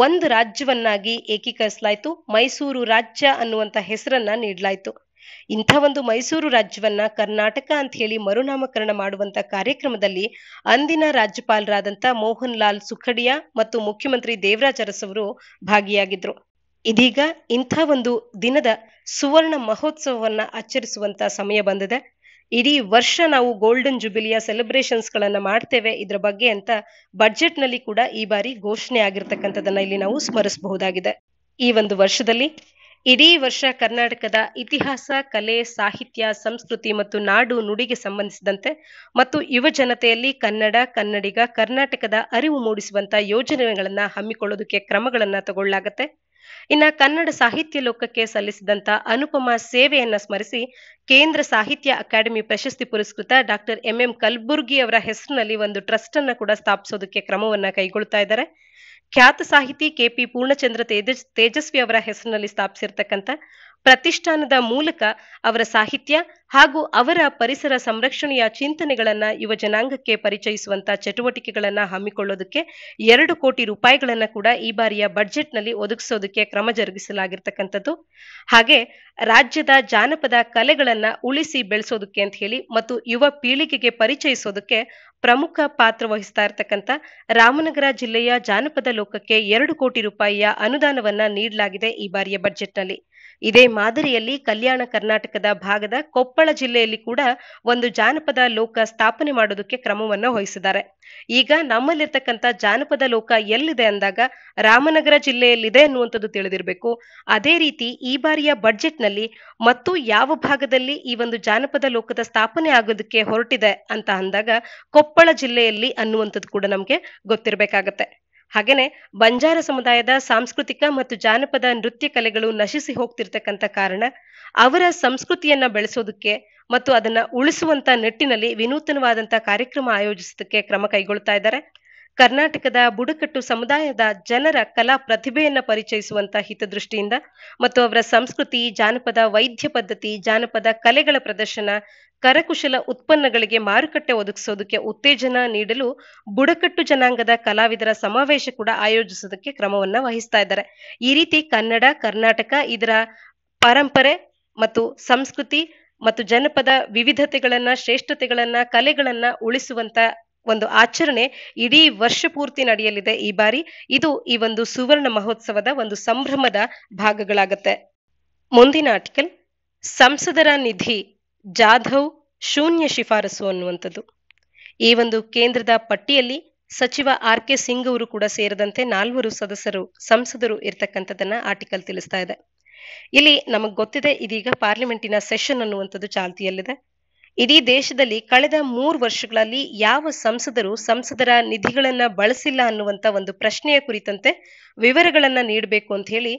ಒಂದು ರಾಜ್ಯವನ್ನಾಗಿ ಏಕೀಕರಿಸಲಾಯಿತು ಮೈಸೂರು ರಾಜ್ಯ ಅನ್ನುವಂತ ಹೆಸರನ್ನ ನೀಡಲಾಯಿತು ಇಂಥ ಒಂದು ಮೈಸೂರು ರಾಜ್ಯವನ್ನ ಕರ್ನಾಟಕ ಅಂತ ಹೇಳಿ ಮರುನಾಮಕರಣ ಮಾಡುವಂತ ಕಾರ್ಯಕ್ರಮದಲ್ಲಿ ಅಂದಿನ ರಾಜ್ಯಪಾಲರಾದಂತ ಮೋಹನ್ ಲಾಲ್ ಸುಖಡಿಯಾ ಮತ್ತು ಮುಖ್ಯಮಂತ್ರಿ ದೇವರಾಜ ಅವರು ಭಾಗಿಯಾಗಿದ್ರು ಇದೀಗ ಇಂಥ ಒಂದು ದಿನದ ಸುವರ್ಣ ಮಹೋತ್ಸವವನ್ನ ಆಚರಿಸುವಂತ ಸಮಯ ಬಂದಿದೆ ಇಡೀ ವರ್ಷ ನಾವು ಗೋಲ್ಡನ್ ಜುಬಿಲಿಯ ಸೆಲೆಬ್ರೇಷನ್ಸ್ ಗಳನ್ನ ಮಾಡ್ತೇವೆ ಇದ್ರ ಬಗ್ಗೆ ಅಂತ ಬಜೆಟ್ ನಲ್ಲಿ ಕೂಡ ಈ ಬಾರಿ ಘೋಷಣೆ ಆಗಿರ್ತಕ್ಕಂಥದನ್ನ ಇಲ್ಲಿ ನಾವು ಸ್ಮರಿಸಬಹುದಾಗಿದೆ ಈ ಒಂದು ವರ್ಷದಲ್ಲಿ ಇಡೀ ವರ್ಷ ಕರ್ನಾಟಕದ ಇತಿಹಾಸ ಕಲೆ ಸಾಹಿತ್ಯ ಸಂಸ್ಕೃತಿ ಮತ್ತು ನಾಡು ನುಡಿಗೆ ಸಂಬಂಧಿಸಿದಂತೆ ಮತ್ತು ಯುವ ಜನತೆಯಲ್ಲಿ ಕನ್ನಡ ಕನ್ನಡಿಗ ಕರ್ನಾಟಕದ ಅರಿವು ಮೂಡಿಸುವಂತಹ ಯೋಜನೆಗಳನ್ನ ಹಮ್ಮಿಕೊಳ್ಳೋದಕ್ಕೆ ಕ್ರಮಗಳನ್ನ ತಗೊಳ್ಳಲಾಗತ್ತೆ ಇನ್ನ ಕನ್ನಡ ಸಾಹಿತ್ಯ ಲೋಕಕ್ಕೆ ಸಲ್ಲಿಸಿದಂತ ಅನುಪಮ ಸೇವೆಯನ್ನ ಸ್ಮರಿಸಿ ಕೇಂದ್ರ ಸಾಹಿತ್ಯ ಅಕಾಡೆಮಿ ಪ್ರಶಸ್ತಿ ಪುರಸ್ಕೃತ ಡಾಕ್ಟರ್ ಎಂ ಎಂ ಕಲ್ಬುರ್ಗಿ ಅವರ ಹೆಸರಿನಲ್ಲಿ ಒಂದು ಟ್ರಸ್ಟ್ ಅನ್ನ ಕೂಡ ಸ್ಥಾಪಿಸೋದಕ್ಕೆ ಕ್ರಮವನ್ನ ಕೈಗೊಳ್ತಾ ಇದ್ದಾರೆ ಖ್ಯಾತ ಸಾಹಿತಿ ಕೆಪಿ ಪೂರ್ಣಚಂದ್ರ ತೇಜಸ್ ತೇಜಸ್ವಿ ಅವರ ಹೆಸರಿನಲ್ಲಿ ಸ್ಥಾಪಿಸಿರ್ತಕ್ಕಂಥ ಪ್ರತಿಷ್ಠಾನದ ಮೂಲಕ ಅವರ ಸಾಹಿತ್ಯ ಹಾಗೂ ಅವರ ಪರಿಸರ ಸಂರಕ್ಷಣೆಯ ಚಿಂತನೆಗಳನ್ನ ಯುವ ಜನಾಂಗಕ್ಕೆ ಪರಿಚಯಿಸುವಂತ ಚಟುವಟಿಕೆಗಳನ್ನ ಹಮ್ಮಿಕೊಳ್ಳೋದಕ್ಕೆ ಎರಡು ಕೋಟಿ ರೂಪಾಯಿಗಳನ್ನ ಕೂಡ ಈ ಬಾರಿಯ ಬಜೆಟ್ನಲ್ಲಿ ನಲ್ಲಿ ಒದಗಿಸೋದಕ್ಕೆ ಕ್ರಮ ಜರುಗಿಸಲಾಗಿರ್ತಕ್ಕಂಥದ್ದು ಹಾಗೆ ರಾಜ್ಯದ ಜಾನಪದ ಕಲೆಗಳನ್ನ ಉಳಿಸಿ ಬೆಳೆಸೋದಕ್ಕೆ ಅಂತ ಹೇಳಿ ಮತ್ತು ಯುವ ಪೀಳಿಗೆಗೆ ಪರಿಚಯಿಸೋದಕ್ಕೆ ಪ್ರಮುಖ ಪಾತ್ರ ವಹಿಸ್ತಾ ಇರ್ತಕ್ಕಂಥ ರಾಮನಗರ ಜಿಲ್ಲೆಯ ಜಾನಪದ ಲೋಕಕ್ಕೆ ಎರಡು ಕೋಟಿ ರೂಪಾಯಿಯ ಅನುದಾನವನ್ನ ನೀಡಲಾಗಿದೆ ಈ ಬಾರಿಯ ಬಜೆಟ್ನಲ್ಲಿ ಇದೇ ಮಾದರಿಯಲ್ಲಿ ಕಲ್ಯಾಣ ಕರ್ನಾಟಕದ ಭಾಗದ ಕೊಪ್ಪಳ ಜಿಲ್ಲೆಯಲ್ಲಿ ಕೂಡ ಒಂದು ಜಾನಪದ ಲೋಕ ಸ್ಥಾಪನೆ ಮಾಡೋದಕ್ಕೆ ಕ್ರಮವನ್ನು ವಹಿಸಿದ್ದಾರೆ ಈಗ ನಮ್ಮಲ್ಲಿರ್ತಕ್ಕಂಥ ಜಾನಪದ ಲೋಕ ಎಲ್ಲಿದೆ ಅಂದಾಗ ರಾಮನಗರ ಜಿಲ್ಲೆಯಲ್ಲಿದೆ ಅನ್ನುವಂಥದ್ದು ತಿಳಿದಿರಬೇಕು ಅದೇ ರೀತಿ ಈ ಬಾರಿಯ ಬಡ್ಜೆಟ್ನಲ್ಲಿ ಮತ್ತು ಯಾವ ಭಾಗದಲ್ಲಿ ಈ ಒಂದು ಜಾನಪದ ಲೋಕದ ಸ್ಥಾಪನೆ ಆಗೋದಕ್ಕೆ ಹೊರಟಿದೆ ಅಂತ ಅಂದಾಗ ಕೊಪ್ಪಳ ಜಿಲ್ಲೆಯಲ್ಲಿ ಅನ್ನುವಂಥದ್ದು ಕೂಡ ನಮಗೆ ಗೊತ್ತಿರಬೇಕಾಗತ್ತೆ ಹಾಗೇನೆ ಬಂಜಾರ ಸಮುದಾಯದ ಸಾಂಸ್ಕೃತಿಕ ಮತ್ತು ಜಾನಪದ ನೃತ್ಯ ಕಲೆಗಳು ನಶಿಸಿ ಹೋಗ್ತಿರ್ತಕ್ಕಂಥ ಕಾರಣ ಅವರ ಸಂಸ್ಕೃತಿಯನ್ನ ಬೆಳೆಸೋದಕ್ಕೆ ಮತ್ತು ಅದನ್ನ ಉಳಿಸುವಂತ ನಿಟ್ಟಿನಲ್ಲಿ ವಿನೂತನವಾದಂತಹ ಕಾರ್ಯಕ್ರಮ ಆಯೋಜಿಸೋದಕ್ಕೆ ಕ್ರಮ ಕೈಗೊಳ್ತಾ ಇದ್ದಾರೆ ಕರ್ನಾಟಕದ ಬುಡಕಟ್ಟು ಸಮುದಾಯದ ಜನರ ಕಲಾ ಪ್ರತಿಭೆಯನ್ನು ಪರಿಚಯಿಸುವಂತ ಹಿತದೃಷ್ಟಿಯಿಂದ ಮತ್ತು ಅವರ ಸಂಸ್ಕೃತಿ ಜಾನಪದ ವೈದ್ಯ ಪದ್ಧತಿ ಜಾನಪದ ಕಲೆಗಳ ಪ್ರದರ್ಶನ ಕರಕುಶಲ ಉತ್ಪನ್ನಗಳಿಗೆ ಮಾರುಕಟ್ಟೆ ಒದಗಿಸೋದಕ್ಕೆ ಉತ್ತೇಜನ ನೀಡಲು ಬುಡಕಟ್ಟು ಜನಾಂಗದ ಕಲಾವಿದರ ಸಮಾವೇಶ ಕೂಡ ಆಯೋಜಿಸೋದಕ್ಕೆ ಕ್ರಮವನ್ನ ವಹಿಸ್ತಾ ಇದ್ದಾರೆ ಈ ರೀತಿ ಕನ್ನಡ ಕರ್ನಾಟಕ ಇದರ ಪರಂಪರೆ ಮತ್ತು ಸಂಸ್ಕೃತಿ ಮತ್ತು ಜನಪದ ವಿವಿಧತೆಗಳನ್ನ ಶ್ರೇಷ್ಠತೆಗಳನ್ನ ಕಲೆಗಳನ್ನ ಉಳಿಸುವಂತ ಒಂದು ಆಚರಣೆ ಇಡೀ ವರ್ಷ ಪೂರ್ತಿ ನಡೆಯಲಿದೆ ಈ ಬಾರಿ ಇದು ಈ ಒಂದು ಸುವರ್ಣ ಮಹೋತ್ಸವದ ಒಂದು ಸಂಭ್ರಮದ ಭಾಗಗಳಾಗತ್ತೆ ಮುಂದಿನ ಆರ್ಟಿಕಲ್ ಸಂಸದರ ನಿಧಿ ಜಾಧವ್ ಶೂನ್ಯ ಶಿಫಾರಸು ಅನ್ನುವಂಥದ್ದು ಈ ಒಂದು ಕೇಂದ್ರದ ಪಟ್ಟಿಯಲ್ಲಿ ಸಚಿವ ಆರ್ ಕೆ ಸಿಂಗ್ ಅವರು ಕೂಡ ಸೇರಿದಂತೆ ನಾಲ್ವರು ಸದಸ್ಯರು ಸಂಸದರು ಇರ್ತಕ್ಕಂಥದ್ದನ್ನ ಆರ್ಟಿಕಲ್ ತಿಳಿಸ್ತಾ ಇದೆ ಇಲ್ಲಿ ನಮಗ್ ಗೊತ್ತಿದೆ ಇದೀಗ ಪಾರ್ಲಿಮೆಂಟಿನ ಸೆಷನ್ ಅನ್ನುವಂಥದ್ದು ಚಾಲ್ತಿಯಲ್ಲಿದೆ ಇಡೀ ದೇಶದಲ್ಲಿ ಕಳೆದ ಮೂರು ವರ್ಷಗಳಲ್ಲಿ ಯಾವ ಸಂಸದರು ಸಂಸದರ ನಿಧಿಗಳನ್ನ ಬಳಸಿಲ್ಲ ಅನ್ನುವಂತ ಒಂದು ಪ್ರಶ್ನೆಯ ಕುರಿತಂತೆ ವಿವರಗಳನ್ನ ನೀಡಬೇಕು ಅಂತ ಹೇಳಿ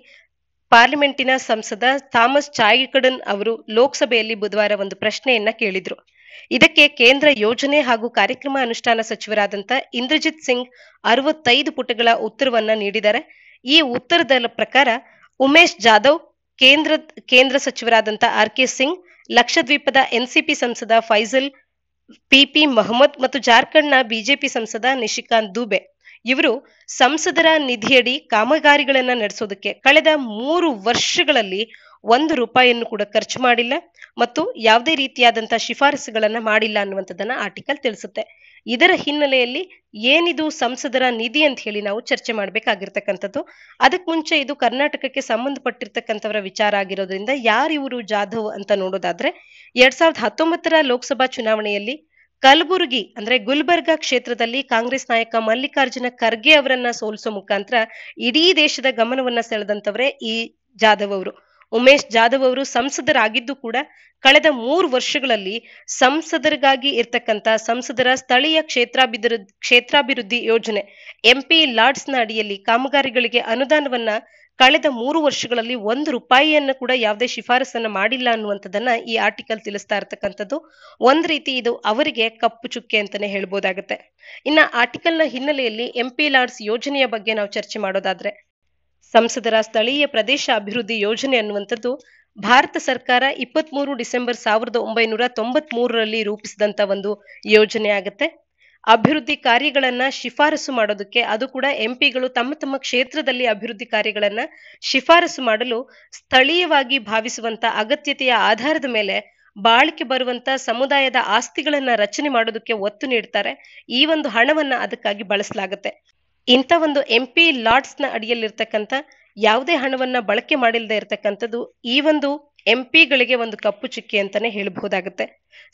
ಪಾರ್ಲಿಮೆಂಟಿನ ಸಂಸದ ಥಾಮಸ್ ಚಾಯಿಕಡನ್ ಅವರು ಲೋಕಸಭೆಯಲ್ಲಿ ಬುಧವಾರ ಒಂದು ಪ್ರಶ್ನೆಯನ್ನ ಕೇಳಿದ್ರು ಇದಕ್ಕೆ ಕೇಂದ್ರ ಯೋಜನೆ ಹಾಗೂ ಕಾರ್ಯಕ್ರಮ ಅನುಷ್ಠಾನ ಸಚಿವರಾದಂತ ಇಂದ್ರಜಿತ್ ಸಿಂಗ್ ಅರವತ್ತೈದು ಪುಟಗಳ ಉತ್ತರವನ್ನ ನೀಡಿದ್ದಾರೆ ಈ ಉತ್ತರದ ಪ್ರಕಾರ ಉಮೇಶ್ ಜಾಧವ್ ಕೇಂದ್ರ ಕೇಂದ್ರ ಸಚಿವರಾದಂತ ಆರ್ ಕೆ ಸಿಂಗ್ ಲಕ್ಷದ್ವೀಪದ ಎನ್ಸಿಪಿ ಸಂಸದ ಫೈಜಲ್ ಪಿಪಿ ಮೊಹಮ್ಮದ್ ಮತ್ತು ಜಾರ್ಖಂಡ್ನ ಬಿಜೆಪಿ ಸಂಸದ ನಿಶಿಕಾಂತ್ ದುಬೆ ಇವರು ಸಂಸದರ ನಿಧಿಯಡಿ ಕಾಮಗಾರಿಗಳನ್ನ ನಡೆಸೋದಕ್ಕೆ ಕಳೆದ ಮೂರು ವರ್ಷಗಳಲ್ಲಿ ಒಂದು ರೂಪಾಯಿಯನ್ನು ಕೂಡ ಖರ್ಚು ಮಾಡಿಲ್ಲ ಮತ್ತು ಯಾವುದೇ ರೀತಿಯಾದಂತಹ ಶಿಫಾರಸುಗಳನ್ನು ಮಾಡಿಲ್ಲ ಅನ್ನುವಂಥದ್ದನ್ನ ಆರ್ಟಿಕಲ್ ತಿಳಿಸುತ್ತೆ ಇದರ ಹಿನ್ನೆಲೆಯಲ್ಲಿ ಏನಿದು ಸಂಸದರ ನಿಧಿ ಅಂತ ಹೇಳಿ ನಾವು ಚರ್ಚೆ ಮಾಡಬೇಕಾಗಿರ್ತಕ್ಕಂಥದ್ದು ಅದಕ್ಕೆ ಮುಂಚೆ ಇದು ಕರ್ನಾಟಕಕ್ಕೆ ಸಂಬಂಧಪಟ್ಟಿರ್ತಕ್ಕಂಥವರ ವಿಚಾರ ಆಗಿರೋದ್ರಿಂದ ಇವರು ಜಾಧವ್ ಅಂತ ನೋಡೋದಾದ್ರೆ ಎರಡ್ ಸಾವಿರದ ಹತ್ತೊಂಬತ್ತರ ಲೋಕಸಭಾ ಚುನಾವಣೆಯಲ್ಲಿ ಕಲಬುರಗಿ ಅಂದ್ರೆ ಗುಲ್ಬರ್ಗಾ ಕ್ಷೇತ್ರದಲ್ಲಿ ಕಾಂಗ್ರೆಸ್ ನಾಯಕ ಮಲ್ಲಿಕಾರ್ಜುನ ಖರ್ಗೆ ಅವರನ್ನ ಸೋಲಿಸೋ ಮುಖಾಂತರ ಇಡೀ ದೇಶದ ಗಮನವನ್ನ ಸೆಳೆದಂತವರೇ ಈ ಜಾಧವ್ ಅವರು ಉಮೇಶ್ ಜಾಧವ್ ಅವರು ಸಂಸದರಾಗಿದ್ದು ಕೂಡ ಕಳೆದ ಮೂರು ವರ್ಷಗಳಲ್ಲಿ ಸಂಸದರಿಗಾಗಿ ಇರ್ತಕ್ಕಂತ ಸಂಸದರ ಸ್ಥಳೀಯ ಕ್ಷೇತ್ರಾಭಿರು ಕ್ಷೇತ್ರಾಭಿವೃದ್ಧಿ ಯೋಜನೆ ಎಂಪಿ ಲಾಡ್ಸ್ನ ಅಡಿಯಲ್ಲಿ ಕಾಮಗಾರಿಗಳಿಗೆ ಅನುದಾನವನ್ನ ಕಳೆದ ಮೂರು ವರ್ಷಗಳಲ್ಲಿ ಒಂದು ರೂಪಾಯಿಯನ್ನು ಕೂಡ ಯಾವುದೇ ಶಿಫಾರಸನ್ನ ಮಾಡಿಲ್ಲ ಅನ್ನುವಂಥದ್ದನ್ನ ಈ ಆರ್ಟಿಕಲ್ ತಿಳಿಸ್ತಾ ಇರ್ತಕ್ಕಂಥದ್ದು ಒಂದ್ ರೀತಿ ಇದು ಅವರಿಗೆ ಕಪ್ಪು ಚುಕ್ಕೆ ಅಂತಾನೆ ಹೇಳ್ಬೋದಾಗತ್ತೆ ಇನ್ನ ಆರ್ಟಿಕಲ್ನ ಹಿನ್ನೆಲೆಯಲ್ಲಿ ಎಂಪಿ ಲಾಡ್ಸ್ ಯೋಜನೆಯ ಬಗ್ಗೆ ನಾವು ಚರ್ಚೆ ಮಾಡೋದಾದ್ರೆ ಸಂಸದರ ಸ್ಥಳೀಯ ಪ್ರದೇಶ ಅಭಿವೃದ್ಧಿ ಯೋಜನೆ ಅನ್ನುವಂಥದ್ದು ಭಾರತ ಸರ್ಕಾರ ಇಪ್ಪತ್ತ್ ಮೂರು ಡಿಸೆಂಬರ್ ಸಾವಿರದ ಒಂಬೈನೂರ ತೊಂಬತ್ ಮೂರರಲ್ಲಿ ರೂಪಿಸಿದಂತ ಒಂದು ಯೋಜನೆ ಆಗುತ್ತೆ ಅಭಿವೃದ್ಧಿ ಕಾರ್ಯಗಳನ್ನ ಶಿಫಾರಸು ಮಾಡೋದಕ್ಕೆ ಅದು ಕೂಡ ಎಂಪಿಗಳು ತಮ್ಮ ತಮ್ಮ ಕ್ಷೇತ್ರದಲ್ಲಿ ಅಭಿವೃದ್ಧಿ ಕಾರ್ಯಗಳನ್ನ ಶಿಫಾರಸು ಮಾಡಲು ಸ್ಥಳೀಯವಾಗಿ ಭಾವಿಸುವಂತ ಅಗತ್ಯತೆಯ ಆಧಾರದ ಮೇಲೆ ಬಾಳಿಕೆ ಬರುವಂತ ಸಮುದಾಯದ ಆಸ್ತಿಗಳನ್ನ ರಚನೆ ಮಾಡೋದಕ್ಕೆ ಒತ್ತು ನೀಡ್ತಾರೆ ಈ ಒಂದು ಹಣವನ್ನ ಅದಕ್ಕಾಗಿ ಬಳಸಲಾಗುತ್ತೆ ಇಂಥ ಒಂದು ಎಂ ಪಿ ಲಾಡ್ಸ್ನ ಅಡಿಯಲ್ಲಿರ್ತಕ್ಕಂಥ ಯಾವುದೇ ಹಣವನ್ನ ಬಳಕೆ ಮಾಡಿಲ್ಲದೆ ಇರತಕ್ಕಂಥದ್ದು ಈ ಒಂದು ಎಂ ಪಿಗಳಿಗೆ ಒಂದು ಕಪ್ಪು ಚುಕ್ಕಿ ಅಂತಾನೆ ಹೇಳಬಹುದಾಗುತ್ತೆ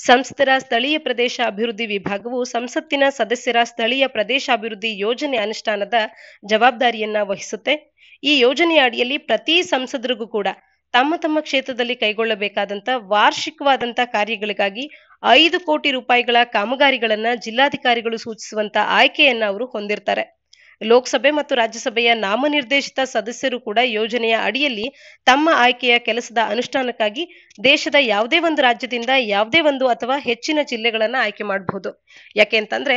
ಸಂಸದರ ಸ್ಥಳೀಯ ಪ್ರದೇಶ ಅಭಿವೃದ್ಧಿ ವಿಭಾಗವು ಸಂಸತ್ತಿನ ಸದಸ್ಯರ ಸ್ಥಳೀಯ ಪ್ರದೇಶಾಭಿವೃದ್ಧಿ ಯೋಜನೆ ಅನುಷ್ಠಾನದ ಜವಾಬ್ದಾರಿಯನ್ನ ವಹಿಸುತ್ತೆ ಈ ಯೋಜನೆಯ ಅಡಿಯಲ್ಲಿ ಪ್ರತಿ ಸಂಸದರಿಗೂ ಕೂಡ ತಮ್ಮ ತಮ್ಮ ಕ್ಷೇತ್ರದಲ್ಲಿ ಕೈಗೊಳ್ಳಬೇಕಾದಂತ ವಾರ್ಷಿಕವಾದಂತ ಕಾರ್ಯಗಳಿಗಾಗಿ ಐದು ಕೋಟಿ ರೂಪಾಯಿಗಳ ಕಾಮಗಾರಿಗಳನ್ನ ಜಿಲ್ಲಾಧಿಕಾರಿಗಳು ಸೂಚಿಸುವಂತ ಆಯ್ಕೆಯನ್ನ ಅವರು ಹೊಂದಿರ್ತಾರೆ ಲೋಕಸಭೆ ಮತ್ತು ರಾಜ್ಯಸಭೆಯ ನಾಮನಿರ್ದೇಶಿತ ಸದಸ್ಯರು ಕೂಡ ಯೋಜನೆಯ ಅಡಿಯಲ್ಲಿ ತಮ್ಮ ಆಯ್ಕೆಯ ಕೆಲಸದ ಅನುಷ್ಠಾನಕ್ಕಾಗಿ ದೇಶದ ಯಾವುದೇ ಒಂದು ರಾಜ್ಯದಿಂದ ಯಾವುದೇ ಒಂದು ಅಥವಾ ಹೆಚ್ಚಿನ ಜಿಲ್ಲೆಗಳನ್ನ ಆಯ್ಕೆ ಮಾಡಬಹುದು ಅಂತಂದ್ರೆ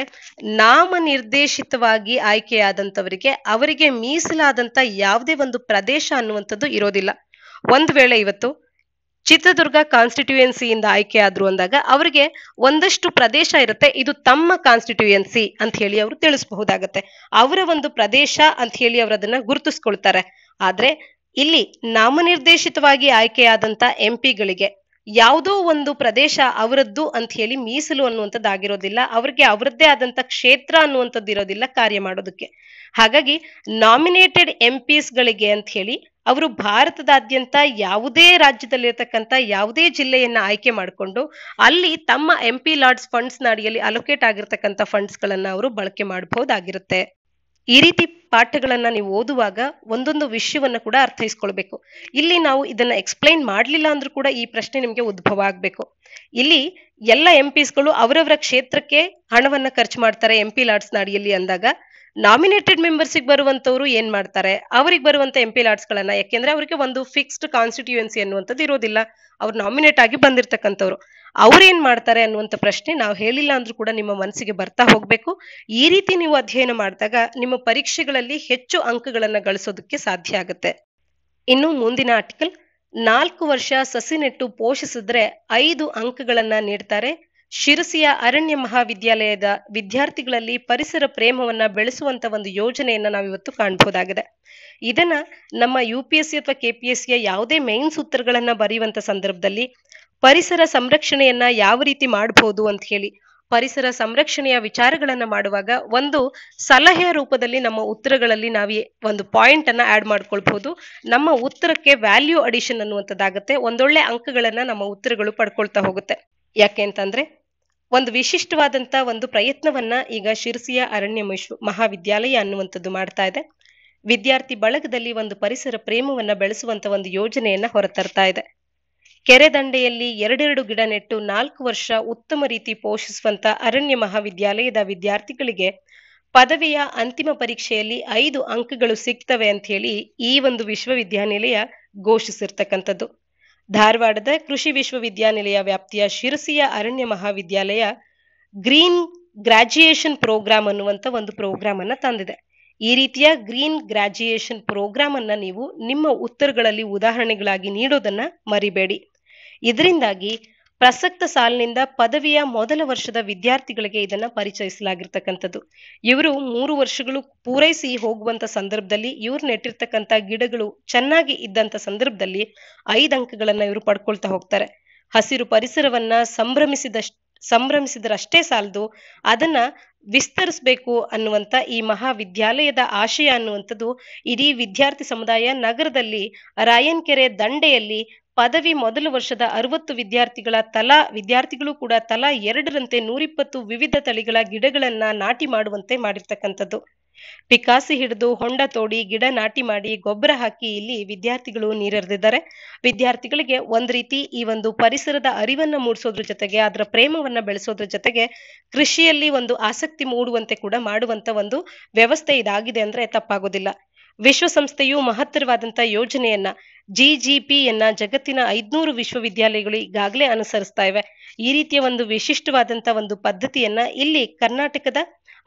ನಾಮನಿರ್ದೇಶಿತವಾಗಿ ಆಯ್ಕೆಯಾದಂಥವರಿಗೆ ಅವರಿಗೆ ಮೀಸಲಾದಂತ ಯಾವುದೇ ಒಂದು ಪ್ರದೇಶ ಅನ್ನುವಂಥದ್ದು ಇರೋದಿಲ್ಲ ಒಂದು ವೇಳೆ ಇವತ್ತು ಚಿತ್ರದುರ್ಗ ಕಾನ್ಸ್ಟಿಟ್ಯೂಯೆನ್ಸಿಯಿಂದ ಆಯ್ಕೆ ಆದ್ರು ಅಂದಾಗ ಅವರಿಗೆ ಒಂದಷ್ಟು ಪ್ರದೇಶ ಇರುತ್ತೆ ಇದು ತಮ್ಮ ಕಾನ್ಸ್ಟಿಟ್ಯೂಯೆನ್ಸಿ ಅಂತ ಹೇಳಿ ಅವರು ತಿಳಿಸಬಹುದಾಗತ್ತೆ ಅವರ ಒಂದು ಪ್ರದೇಶ ಅಂತ ಹೇಳಿ ಅದನ್ನ ಗುರುತಿಸ್ಕೊಳ್ತಾರೆ ಆದ್ರೆ ಇಲ್ಲಿ ನಾಮನಿರ್ದೇಶಿತವಾಗಿ ಆಯ್ಕೆಯಾದಂತ ಪಿಗಳಿಗೆ ಯಾವುದೋ ಒಂದು ಪ್ರದೇಶ ಅವರದ್ದು ಅಂತ ಹೇಳಿ ಮೀಸಲು ಆಗಿರೋದಿಲ್ಲ ಅವ್ರಿಗೆ ಅವರದ್ದೇ ಆದಂತ ಕ್ಷೇತ್ರ ಅನ್ನುವಂಥದ್ದು ಇರೋದಿಲ್ಲ ಕಾರ್ಯ ಮಾಡೋದಕ್ಕೆ ಹಾಗಾಗಿ ನಾಮಿನೇಟೆಡ್ ಎಂ ಪಿಸ್ಗಳಿಗೆ ಅಂತ ಹೇಳಿ ಅವರು ಭಾರತದಾದ್ಯಂತ ಯಾವುದೇ ರಾಜ್ಯದಲ್ಲಿರತಕ್ಕಂಥ ಯಾವುದೇ ಜಿಲ್ಲೆಯನ್ನ ಆಯ್ಕೆ ಮಾಡಿಕೊಂಡು ಅಲ್ಲಿ ತಮ್ಮ ಎಂ ಪಿ ಲಾಡ್ಸ್ ಫಂಡ್ಸ್ ಅಡಿಯಲ್ಲಿ ಅಲೋಕೇಟ್ ಆಗಿರ್ತಕ್ಕಂಥ ಫಂಡ್ಸ್ ಗಳನ್ನ ಅವರು ಬಳಕೆ ಮಾಡಬಹುದಾಗಿರುತ್ತೆ ಈ ರೀತಿ ಪಾಠಗಳನ್ನ ನೀವು ಓದುವಾಗ ಒಂದೊಂದು ವಿಷಯವನ್ನ ಕೂಡ ಅರ್ಥೈಸ್ಕೊಳ್ಬೇಕು ಇಲ್ಲಿ ನಾವು ಇದನ್ನ ಎಕ್ಸ್ಪ್ಲೈನ್ ಮಾಡಲಿಲ್ಲ ಅಂದ್ರೂ ಕೂಡ ಈ ಪ್ರಶ್ನೆ ನಿಮಗೆ ಉದ್ಭವ ಆಗ್ಬೇಕು ಇಲ್ಲಿ ಎಲ್ಲ ಎಂ ಪಿಸ್ಗಳು ಅವರವರ ಕ್ಷೇತ್ರಕ್ಕೆ ಹಣವನ್ನ ಖರ್ಚು ಮಾಡ್ತಾರೆ ಎಂ ಪಿ ಅಡಿಯಲ್ಲಿ ನಾಡಿಯಲ್ಲಿ ಅಂದಾಗ ನಾಮಿನೇಟೆಡ್ ಗೆ ಬರುವಂತವ್ರು ಏನ್ ಮಾಡ್ತಾರೆ ಅವ್ರಿಗೆ ಬರುವಂತ ಎಂ ಪಿ ಲಾಟ್ಸ್ ಗಳನ್ನ ಯಾಕೆಂದ್ರೆ ಅವರಿಗೆ ಒಂದು ಫಿಕ್ಸ್ಡ್ ಕಾನ್ಸ್ಟಿಟ್ಯೂಯೆನ್ಸಿ ಅನ್ನುವಂಥದ್ದು ಇರೋದಿಲ್ಲ ಅವ್ರು ನಾಮಿನೇಟ್ ಆಗಿ ಬಂದಿರತಕ್ಕಂಥವ್ರು ಅವ್ರು ಏನ್ ಮಾಡ್ತಾರೆ ಅನ್ನುವಂಥ ಪ್ರಶ್ನೆ ನಾವು ಹೇಳಿಲ್ಲ ಅಂದ್ರೂ ಕೂಡ ನಿಮ್ಮ ಮನಸ್ಸಿಗೆ ಬರ್ತಾ ಹೋಗ್ಬೇಕು ಈ ರೀತಿ ನೀವು ಅಧ್ಯಯನ ಮಾಡಿದಾಗ ನಿಮ್ಮ ಪರೀಕ್ಷೆಗಳಲ್ಲಿ ಹೆಚ್ಚು ಅಂಕಗಳನ್ನ ಗಳಿಸೋದಕ್ಕೆ ಸಾಧ್ಯ ಆಗುತ್ತೆ ಇನ್ನು ಮುಂದಿನ ಆರ್ಟಿಕಲ್ ನಾಲ್ಕು ವರ್ಷ ಸಸಿ ನೆಟ್ಟು ಪೋಷಿಸಿದ್ರೆ ಐದು ಅಂಕಗಳನ್ನ ನೀಡ್ತಾರೆ ಶಿರಸಿಯ ಅರಣ್ಯ ಮಹಾವಿದ್ಯಾಲಯದ ವಿದ್ಯಾರ್ಥಿಗಳಲ್ಲಿ ಪರಿಸರ ಪ್ರೇಮವನ್ನ ಬೆಳೆಸುವಂತ ಒಂದು ಯೋಜನೆಯನ್ನ ನಾವಿವತ್ತು ಕಾಣಬಹುದಾಗಿದೆ ಇದನ್ನ ನಮ್ಮ ಯು ಪಿ ಎಸ್ ಸಿ ಅಥವಾ ಸಿಯ ಯಾವುದೇ ಮೇನ್ ಸೂತ್ರಗಳನ್ನ ಬರೆಯುವಂತ ಸಂದರ್ಭದಲ್ಲಿ ಪರಿಸರ ಸಂರಕ್ಷಣೆಯನ್ನ ಯಾವ ರೀತಿ ಮಾಡಬಹುದು ಅಂತ ಹೇಳಿ ಪರಿಸರ ಸಂರಕ್ಷಣೆಯ ವಿಚಾರಗಳನ್ನ ಮಾಡುವಾಗ ಒಂದು ಸಲಹೆಯ ರೂಪದಲ್ಲಿ ನಮ್ಮ ಉತ್ತರಗಳಲ್ಲಿ ನಾವು ಒಂದು ಪಾಯಿಂಟ್ ಅನ್ನ ಆಡ್ ಮಾಡ್ಕೊಳ್ಬಹುದು ನಮ್ಮ ಉತ್ತರಕ್ಕೆ ವ್ಯಾಲ್ಯೂ ಅಡಿಷನ್ ಅನ್ನುವಂಥದ್ದಾಗುತ್ತೆ ಒಂದೊಳ್ಳೆ ಅಂಕಗಳನ್ನ ನಮ್ಮ ಉತ್ತರಗಳು ಪಡ್ಕೊಳ್ತಾ ಹೋಗುತ್ತೆ ಯಾಕೆ ಅಂತಂದ್ರೆ ಒಂದು ವಿಶಿಷ್ಟವಾದಂತ ಒಂದು ಪ್ರಯತ್ನವನ್ನ ಈಗ ಶಿರಸಿಯ ಅರಣ್ಯ ಮಹಾವಿದ್ಯಾಲಯ ಅನ್ನುವಂಥದ್ದು ಮಾಡ್ತಾ ಇದೆ ವಿದ್ಯಾರ್ಥಿ ಬಳಗದಲ್ಲಿ ಒಂದು ಪರಿಸರ ಪ್ರೇಮವನ್ನ ಬೆಳೆಸುವಂತ ಒಂದು ಯೋಜನೆಯನ್ನ ಹೊರತರ್ತಾ ಇದೆ ಕೆರೆ ದಂಡೆಯಲ್ಲಿ ಎರಡೆರಡು ಗಿಡ ನೆಟ್ಟು ನಾಲ್ಕು ವರ್ಷ ಉತ್ತಮ ರೀತಿ ಪೋಷಿಸುವಂತ ಅರಣ್ಯ ಮಹಾವಿದ್ಯಾಲಯದ ವಿದ್ಯಾರ್ಥಿಗಳಿಗೆ ಪದವಿಯ ಅಂತಿಮ ಪರೀಕ್ಷೆಯಲ್ಲಿ ಐದು ಅಂಕಗಳು ಸಿಗ್ತವೆ ಅಂತ ಹೇಳಿ ಈ ಒಂದು ವಿಶ್ವವಿದ್ಯಾನಿಲಯ ಘೋಷಿಸಿರ್ತಕ್ಕಂಥದ್ದು ಧಾರವಾಡದ ಕೃಷಿ ವಿಶ್ವವಿದ್ಯಾನಿಲಯ ವ್ಯಾಪ್ತಿಯ ಶಿರಸಿಯ ಅರಣ್ಯ ಮಹಾವಿದ್ಯಾಲಯ ಗ್ರೀನ್ ಗ್ರಾಜ್ಯುಯೇಷನ್ ಪ್ರೋಗ್ರಾಮ್ ಅನ್ನುವಂಥ ಒಂದು ಪ್ರೋಗ್ರಾಮ್ ಅನ್ನ ತಂದಿದೆ ಈ ರೀತಿಯ ಗ್ರೀನ್ ಗ್ರಾಜ್ಯುಯೇಷನ್ ಪ್ರೋಗ್ರಾಮ್ ಅನ್ನ ನೀವು ನಿಮ್ಮ ಉತ್ತರಗಳಲ್ಲಿ ಉದಾಹರಣೆಗಳಾಗಿ ನೀಡೋದನ್ನ ಮರಿಬೇಡಿ ಇದರಿಂದಾಗಿ ಪ್ರಸಕ್ತ ಸಾಲಿನಿಂದ ಪದವಿಯ ಮೊದಲ ವರ್ಷದ ವಿದ್ಯಾರ್ಥಿಗಳಿಗೆ ಇದನ್ನ ಪರಿಚಯಿಸಲಾಗಿರ್ತಕ್ಕಂಥದ್ದು ಇವರು ಮೂರು ವರ್ಷಗಳು ಪೂರೈಸಿ ಹೋಗುವಂತ ಸಂದರ್ಭದಲ್ಲಿ ಇವ್ರು ನೆಟ್ಟಿರ್ತಕ್ಕಂಥ ಗಿಡಗಳು ಚೆನ್ನಾಗಿ ಇದ್ದಂತ ಸಂದರ್ಭದಲ್ಲಿ ಐದು ಅಂಕಗಳನ್ನ ಇವರು ಪಡ್ಕೊಳ್ತಾ ಹೋಗ್ತಾರೆ ಹಸಿರು ಪರಿಸರವನ್ನ ಸಂಭ್ರಮಿಸಿದ ಸಂಭ್ರಮಿಸಿದ್ರಷ್ಟೇ ಸಾಲದು ಅದನ್ನ ವಿಸ್ತರಿಸಬೇಕು ಅನ್ನುವಂತ ಈ ಮಹಾವಿದ್ಯಾಲಯದ ಆಶಯ ಅನ್ನುವಂಥದ್ದು ಇಡೀ ವಿದ್ಯಾರ್ಥಿ ಸಮುದಾಯ ನಗರದಲ್ಲಿ ರಾಯನ್ಕೆರೆ ದಂಡೆಯಲ್ಲಿ ಪದವಿ ಮೊದಲ ವರ್ಷದ ಅರವತ್ತು ವಿದ್ಯಾರ್ಥಿಗಳ ತಲಾ ವಿದ್ಯಾರ್ಥಿಗಳು ಕೂಡ ತಲಾ ಎರಡರಂತೆ ನೂರಿಪ್ಪತ್ತು ವಿವಿಧ ತಳಿಗಳ ಗಿಡಗಳನ್ನ ನಾಟಿ ಮಾಡುವಂತೆ ಮಾಡಿರ್ತಕ್ಕಂಥದ್ದು ಪಿಕಾಸಿ ಹಿಡಿದು ಹೊಂಡ ತೋಡಿ ಗಿಡ ನಾಟಿ ಮಾಡಿ ಗೊಬ್ಬರ ಹಾಕಿ ಇಲ್ಲಿ ವಿದ್ಯಾರ್ಥಿಗಳು ನೀರೆರೆದಿದ್ದಾರೆ ವಿದ್ಯಾರ್ಥಿಗಳಿಗೆ ಒಂದ್ ರೀತಿ ಈ ಒಂದು ಪರಿಸರದ ಅರಿವನ್ನ ಮೂಡಿಸೋದ್ರ ಜೊತೆಗೆ ಅದರ ಪ್ರೇಮವನ್ನ ಬೆಳೆಸೋದ್ರ ಜೊತೆಗೆ ಕೃಷಿಯಲ್ಲಿ ಒಂದು ಆಸಕ್ತಿ ಮೂಡುವಂತೆ ಕೂಡ ಮಾಡುವಂತ ಒಂದು ವ್ಯವಸ್ಥೆ ಇದಾಗಿದೆ ಅಂದ್ರೆ ತಪ್ಪಾಗೋದಿಲ್ಲ ವಿಶ್ವಸಂಸ್ಥೆಯು ಮಹತ್ತರವಾದಂಥ ಯೋಜನೆಯನ್ನ ಜಿಜಿಪಿಯನ್ನ ಜಗತ್ತಿನ ಐದ್ನೂರು ವಿಶ್ವವಿದ್ಯಾಲಯಗಳು ಈಗಾಗಲೇ ಅನುಸರಿಸ್ತಾ ಇವೆ ಈ ರೀತಿಯ ಒಂದು ವಿಶಿಷ್ಟವಾದಂತ ಒಂದು ಪದ್ಧತಿಯನ್ನ ಇಲ್ಲಿ ಕರ್ನಾಟಕದ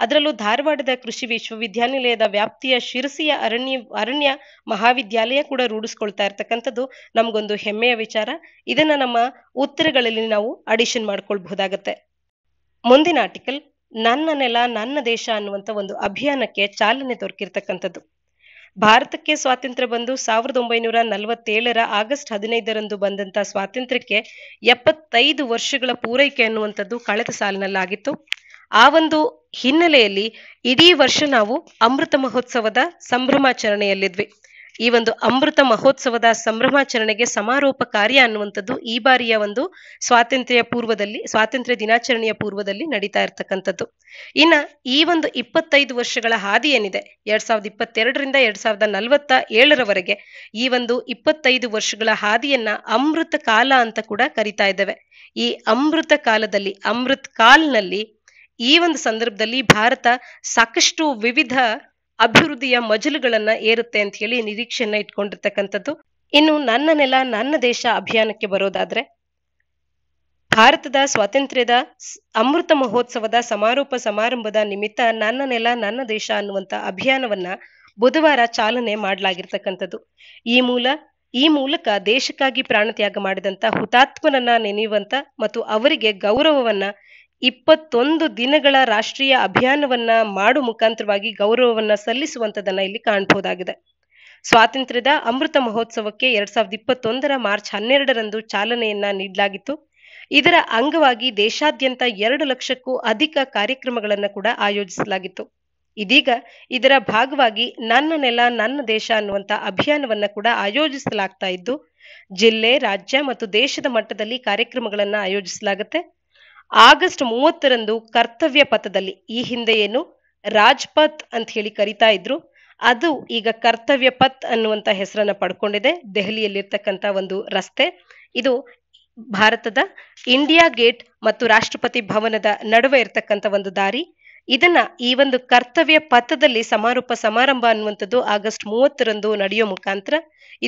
ಅದರಲ್ಲೂ ಧಾರವಾಡದ ಕೃಷಿ ವಿಶ್ವವಿದ್ಯಾನಿಲಯದ ವ್ಯಾಪ್ತಿಯ ಶಿರಸಿಯ ಅರಣ್ಯ ಅರಣ್ಯ ಮಹಾವಿದ್ಯಾಲಯ ಕೂಡ ರೂಢಿಸ್ಕೊಳ್ತಾ ಇರ್ತಕ್ಕಂಥದ್ದು ನಮಗೊಂದು ಹೆಮ್ಮೆಯ ವಿಚಾರ ಇದನ್ನ ನಮ್ಮ ಉತ್ತರಗಳಲ್ಲಿ ನಾವು ಅಡಿಷನ್ ಮಾಡ್ಕೊಳ್ಬಹುದಾಗತ್ತೆ ಮುಂದಿನ ಆರ್ಟಿಕಲ್ ನನ್ನ ನೆಲ ನನ್ನ ದೇಶ ಅನ್ನುವಂತ ಒಂದು ಅಭಿಯಾನಕ್ಕೆ ಚಾಲನೆ ದೊರಕಿರ್ತಕ್ಕಂಥದ್ದು ಭಾರತಕ್ಕೆ ಸ್ವಾತಂತ್ರ್ಯ ಬಂದು ಸಾವಿರದ ಒಂಬೈನೂರ ನಲವತ್ತೇಳರ ಆಗಸ್ಟ್ ಹದಿನೈದರಂದು ಬಂದಂತ ಸ್ವಾತಂತ್ರ್ಯಕ್ಕೆ ಎಪ್ಪತ್ತೈದು ವರ್ಷಗಳ ಪೂರೈಕೆ ಅನ್ನುವಂಥದ್ದು ಕಳೆದ ಸಾಲಿನಲ್ಲಾಗಿತ್ತು ಆ ಒಂದು ಹಿನ್ನೆಲೆಯಲ್ಲಿ ಇಡೀ ವರ್ಷ ನಾವು ಅಮೃತ ಮಹೋತ್ಸವದ ಸಂಭ್ರಮಾಚರಣೆಯಲ್ಲಿದ್ವಿ ಈ ಒಂದು ಅಮೃತ ಮಹೋತ್ಸವದ ಸಂಭ್ರಮಾಚರಣೆಗೆ ಸಮಾರೋಪ ಕಾರ್ಯ ಅನ್ನುವಂಥದ್ದು ಈ ಬಾರಿಯ ಒಂದು ಸ್ವಾತಂತ್ರ್ಯ ಪೂರ್ವದಲ್ಲಿ ಸ್ವಾತಂತ್ರ್ಯ ದಿನಾಚರಣೆಯ ಪೂರ್ವದಲ್ಲಿ ನಡೀತಾ ಇರ್ತಕ್ಕಂಥದ್ದು ಇನ್ನ ಈ ಒಂದು ಇಪ್ಪತ್ತೈದು ವರ್ಷಗಳ ಹಾದಿ ಏನಿದೆ ಎರಡ್ ಸಾವಿರದ ಇಪ್ಪತ್ತೆರಡರಿಂದ ಎರಡ್ ಸಾವಿರದ ನಲವತ್ತ ಏಳರವರೆಗೆ ಈ ಒಂದು ಇಪ್ಪತ್ತೈದು ವರ್ಷಗಳ ಹಾದಿಯನ್ನ ಅಮೃತ ಕಾಲ ಅಂತ ಕೂಡ ಕರಿತಾ ಇದ್ದೇವೆ ಈ ಅಮೃತ ಕಾಲದಲ್ಲಿ ಅಮೃತ್ ಕಾಲ್ನಲ್ಲಿ ಈ ಒಂದು ಸಂದರ್ಭದಲ್ಲಿ ಭಾರತ ಸಾಕಷ್ಟು ವಿವಿಧ ಅಭಿವೃದ್ಧಿಯ ಮಜಲುಗಳನ್ನ ಏರುತ್ತೆ ಅಂತ ಹೇಳಿ ನಿರೀಕ್ಷೆಯನ್ನ ಇಟ್ಕೊಂಡಿರ್ತಕ್ಕಂಥದ್ದು ಇನ್ನು ನನ್ನ ನೆಲ ನನ್ನ ದೇಶ ಅಭಿಯಾನಕ್ಕೆ ಬರೋದಾದ್ರೆ ಭಾರತದ ಸ್ವಾತಂತ್ರ್ಯದ ಅಮೃತ ಮಹೋತ್ಸವದ ಸಮಾರೋಪ ಸಮಾರಂಭದ ನಿಮಿತ್ತ ನನ್ನ ನೆಲ ನನ್ನ ದೇಶ ಅನ್ನುವಂತ ಅಭಿಯಾನವನ್ನ ಬುಧವಾರ ಚಾಲನೆ ಮಾಡಲಾಗಿರ್ತಕ್ಕಂಥದ್ದು ಈ ಮೂಲ ಈ ಮೂಲಕ ದೇಶಕ್ಕಾಗಿ ಪ್ರಾಣತ್ಯಾಗ ಮಾಡಿದಂತ ಹುತಾತ್ಮನನ್ನ ನೆನೆಯುವಂತ ಮತ್ತು ಅವರಿಗೆ ಗೌರವವನ್ನ ಇಪ್ಪತ್ತೊಂದು ದಿನಗಳ ರಾಷ್ಟ್ರೀಯ ಅಭಿಯಾನವನ್ನ ಮಾಡು ಮುಖಾಂತರವಾಗಿ ಗೌರವವನ್ನ ಸಲ್ಲಿಸುವಂತದನ್ನ ಇಲ್ಲಿ ಕಾಣಬಹುದಾಗಿದೆ ಸ್ವಾತಂತ್ರ್ಯದ ಅಮೃತ ಮಹೋತ್ಸವಕ್ಕೆ ಎರಡ್ ಸಾವಿರದ ಇಪ್ಪತ್ತೊಂದರ ಮಾರ್ಚ್ ಹನ್ನೆರಡರಂದು ಚಾಲನೆಯನ್ನ ನೀಡಲಾಗಿತ್ತು ಇದರ ಅಂಗವಾಗಿ ದೇಶಾದ್ಯಂತ ಎರಡು ಲಕ್ಷಕ್ಕೂ ಅಧಿಕ ಕಾರ್ಯಕ್ರಮಗಳನ್ನ ಕೂಡ ಆಯೋಜಿಸಲಾಗಿತ್ತು ಇದೀಗ ಇದರ ಭಾಗವಾಗಿ ನನ್ನ ನೆಲ ನನ್ನ ದೇಶ ಅನ್ನುವಂತ ಅಭಿಯಾನವನ್ನ ಕೂಡ ಆಯೋಜಿಸಲಾಗ್ತಾ ಇದ್ದು ಜಿಲ್ಲೆ ರಾಜ್ಯ ಮತ್ತು ದೇಶದ ಮಟ್ಟದಲ್ಲಿ ಕಾರ್ಯಕ್ರಮಗಳನ್ನ ಆಯೋಜಿಸಲಾಗುತ್ತೆ ಆಗಸ್ಟ್ ಮೂವತ್ತರಂದು ಕರ್ತವ್ಯ ಪಥದಲ್ಲಿ ಈ ಹಿಂದೆ ಏನು ರಾಜ್ಪಥ್ ಅಂತ ಹೇಳಿ ಕರಿತಾ ಇದ್ರು ಅದು ಈಗ ಕರ್ತವ್ಯ ಪಥ್ ಅನ್ನುವಂತ ಹೆಸರನ್ನ ಪಡ್ಕೊಂಡಿದೆ ದೆಹಲಿಯಲ್ಲಿರ್ತಕ್ಕಂತ ಒಂದು ರಸ್ತೆ ಇದು ಭಾರತದ ಇಂಡಿಯಾ ಗೇಟ್ ಮತ್ತು ರಾಷ್ಟ್ರಪತಿ ಭವನದ ನಡುವೆ ಇರತಕ್ಕಂತ ಒಂದು ದಾರಿ ಇದನ್ನ ಈ ಒಂದು ಕರ್ತವ್ಯ ಪಥದಲ್ಲಿ ಸಮಾರೋಪ ಸಮಾರಂಭ ಅನ್ನುವಂಥದ್ದು ಆಗಸ್ಟ್ ಮೂವತ್ತರಂದು ನಡೆಯೋ ಮುಖಾಂತರ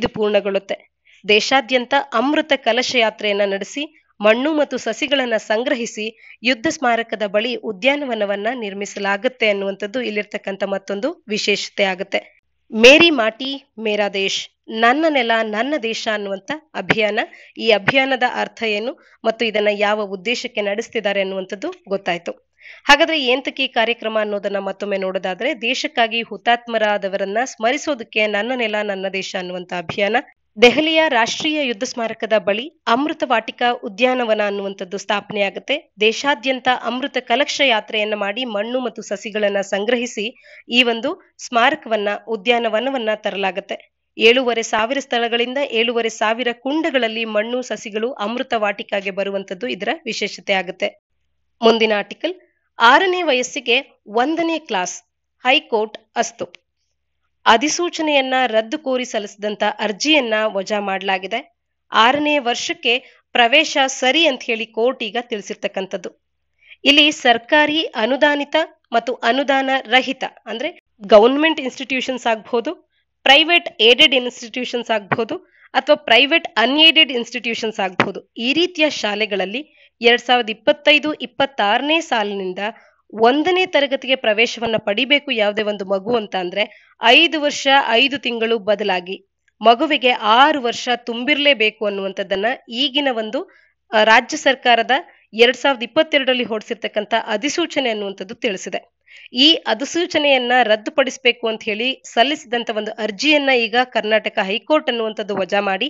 ಇದು ಪೂರ್ಣಗೊಳ್ಳುತ್ತೆ ದೇಶಾದ್ಯಂತ ಅಮೃತ ಕಲಶ ಯಾತ್ರೆಯನ್ನ ನಡೆಸಿ ಮಣ್ಣು ಮತ್ತು ಸಸಿಗಳನ್ನು ಸಂಗ್ರಹಿಸಿ ಯುದ್ಧ ಸ್ಮಾರಕದ ಬಳಿ ಉದ್ಯಾನವನವನ್ನ ನಿರ್ಮಿಸಲಾಗುತ್ತೆ ಅನ್ನುವಂಥದ್ದು ಇಲ್ಲಿರ್ತಕ್ಕಂಥ ಮತ್ತೊಂದು ವಿಶೇಷತೆ ಆಗುತ್ತೆ ಮೇರಿ ಮಾಟಿ ಮೇರಾ ದೇಶ್ ನನ್ನ ನೆಲ ನನ್ನ ದೇಶ ಅನ್ನುವಂತ ಅಭಿಯಾನ ಈ ಅಭಿಯಾನದ ಅರ್ಥ ಏನು ಮತ್ತು ಇದನ್ನ ಯಾವ ಉದ್ದೇಶಕ್ಕೆ ನಡೆಸ್ತಿದ್ದಾರೆ ಅನ್ನುವಂಥದ್ದು ಗೊತ್ತಾಯ್ತು ಹಾಗಾದ್ರೆ ಏಂತಕ್ಕೆ ಈ ಕಾರ್ಯಕ್ರಮ ಅನ್ನೋದನ್ನ ಮತ್ತೊಮ್ಮೆ ನೋಡೋದಾದ್ರೆ ದೇಶಕ್ಕಾಗಿ ಹುತಾತ್ಮರಾದವರನ್ನ ಸ್ಮರಿಸೋದಕ್ಕೆ ನನ್ನ ನೆಲ ನನ್ನ ದೇಶ ಅನ್ನುವಂತ ಅಭಿಯಾನ ದೆಹಲಿಯ ರಾಷ್ಟ್ರೀಯ ಯುದ್ಧ ಸ್ಮಾರಕದ ಬಳಿ ಅಮೃತ ವಾಟಿಕಾ ಉದ್ಯಾನವನ ಅನ್ನುವಂಥದ್ದು ಸ್ಥಾಪನೆಯಾಗುತ್ತೆ ದೇಶಾದ್ಯಂತ ಅಮೃತ ಕಲಕ್ಷ ಯಾತ್ರೆಯನ್ನು ಮಾಡಿ ಮಣ್ಣು ಮತ್ತು ಸಸಿಗಳನ್ನ ಸಂಗ್ರಹಿಸಿ ಈ ಒಂದು ಸ್ಮಾರಕವನ್ನ ಉದ್ಯಾನವನವನ್ನ ತರಲಾಗುತ್ತೆ ಏಳುವರೆ ಸಾವಿರ ಸ್ಥಳಗಳಿಂದ ಏಳುವರೆ ಸಾವಿರ ಕುಂಡಗಳಲ್ಲಿ ಮಣ್ಣು ಸಸಿಗಳು ಅಮೃತ ವಾಟಿಕಾಗೆ ಬರುವಂಥದ್ದು ಇದರ ವಿಶೇಷತೆ ಆಗುತ್ತೆ ಮುಂದಿನ ಆರ್ಟಿಕಲ್ ಆರನೇ ವಯಸ್ಸಿಗೆ ಒಂದನೇ ಕ್ಲಾಸ್ ಹೈಕೋರ್ಟ್ ಅಸ್ತು ಅಧಿಸೂಚನೆಯನ್ನ ರದ್ದು ಕೋರಿ ಸಲ್ಲಿಸಿದಂತ ಅರ್ಜಿಯನ್ನ ವಜಾ ಮಾಡಲಾಗಿದೆ ಆರನೇ ವರ್ಷಕ್ಕೆ ಪ್ರವೇಶ ಸರಿ ಅಂತ ಹೇಳಿ ಕೋರ್ಟ್ ಈಗ ತಿಳಿಸಿರ್ತಕ್ಕಂಥದ್ದು ಇಲ್ಲಿ ಸರ್ಕಾರಿ ಅನುದಾನಿತ ಮತ್ತು ಅನುದಾನ ರಹಿತ ಅಂದ್ರೆ ಗವರ್ಮೆಂಟ್ ಇನ್ಸ್ಟಿಟ್ಯೂಷನ್ಸ್ ಆಗ್ಬಹುದು ಪ್ರೈವೇಟ್ ಏಡೆಡ್ ಇನ್ಸ್ಟಿಟ್ಯೂಷನ್ಸ್ ಆಗ್ಬಹುದು ಅಥವಾ ಪ್ರೈವೇಟ್ ಅನ್ಏಡೆಡ್ ಇನ್ಸ್ಟಿಟ್ಯೂಷನ್ಸ್ ಆಗ್ಬಹುದು ಈ ರೀತಿಯ ಶಾಲೆಗಳಲ್ಲಿ ಎರಡ್ ಸಾವಿರದ ಇಪ್ಪತ್ತೈದು ಇಪ್ಪತ್ತಾರನೇ ಸಾಲಿನಿಂದ ಒಂದನೇ ತರಗತಿಗೆ ಪ್ರವೇಶವನ್ನ ಪಡಿಬೇಕು ಯಾವುದೇ ಒಂದು ಮಗು ಅಂತ ಅಂದ್ರೆ ಐದು ವರ್ಷ ಐದು ತಿಂಗಳು ಬದಲಾಗಿ ಮಗುವಿಗೆ ಆರು ವರ್ಷ ತುಂಬಿರ್ಲೇಬೇಕು ಅನ್ನುವಂಥದ್ದನ್ನ ಈಗಿನ ಒಂದು ರಾಜ್ಯ ಸರ್ಕಾರದ ಎರಡ್ ಸಾವಿರದ ಇಪ್ಪತ್ತೆರಡರಲ್ಲಿ ಹೊಡಿಸಿರ್ತಕ್ಕಂಥ ಅಧಿಸೂಚನೆ ಅನ್ನುವಂಥದ್ದು ತಿಳಿಸಿದೆ ಈ ಅಧಿಸೂಚನೆಯನ್ನ ರದ್ದುಪಡಿಸಬೇಕು ಅಂತ ಹೇಳಿ ಸಲ್ಲಿಸಿದಂತ ಒಂದು ಅರ್ಜಿಯನ್ನ ಈಗ ಕರ್ನಾಟಕ ಹೈಕೋರ್ಟ್ ಅನ್ನುವಂಥದ್ದು ವಜಾ ಮಾಡಿ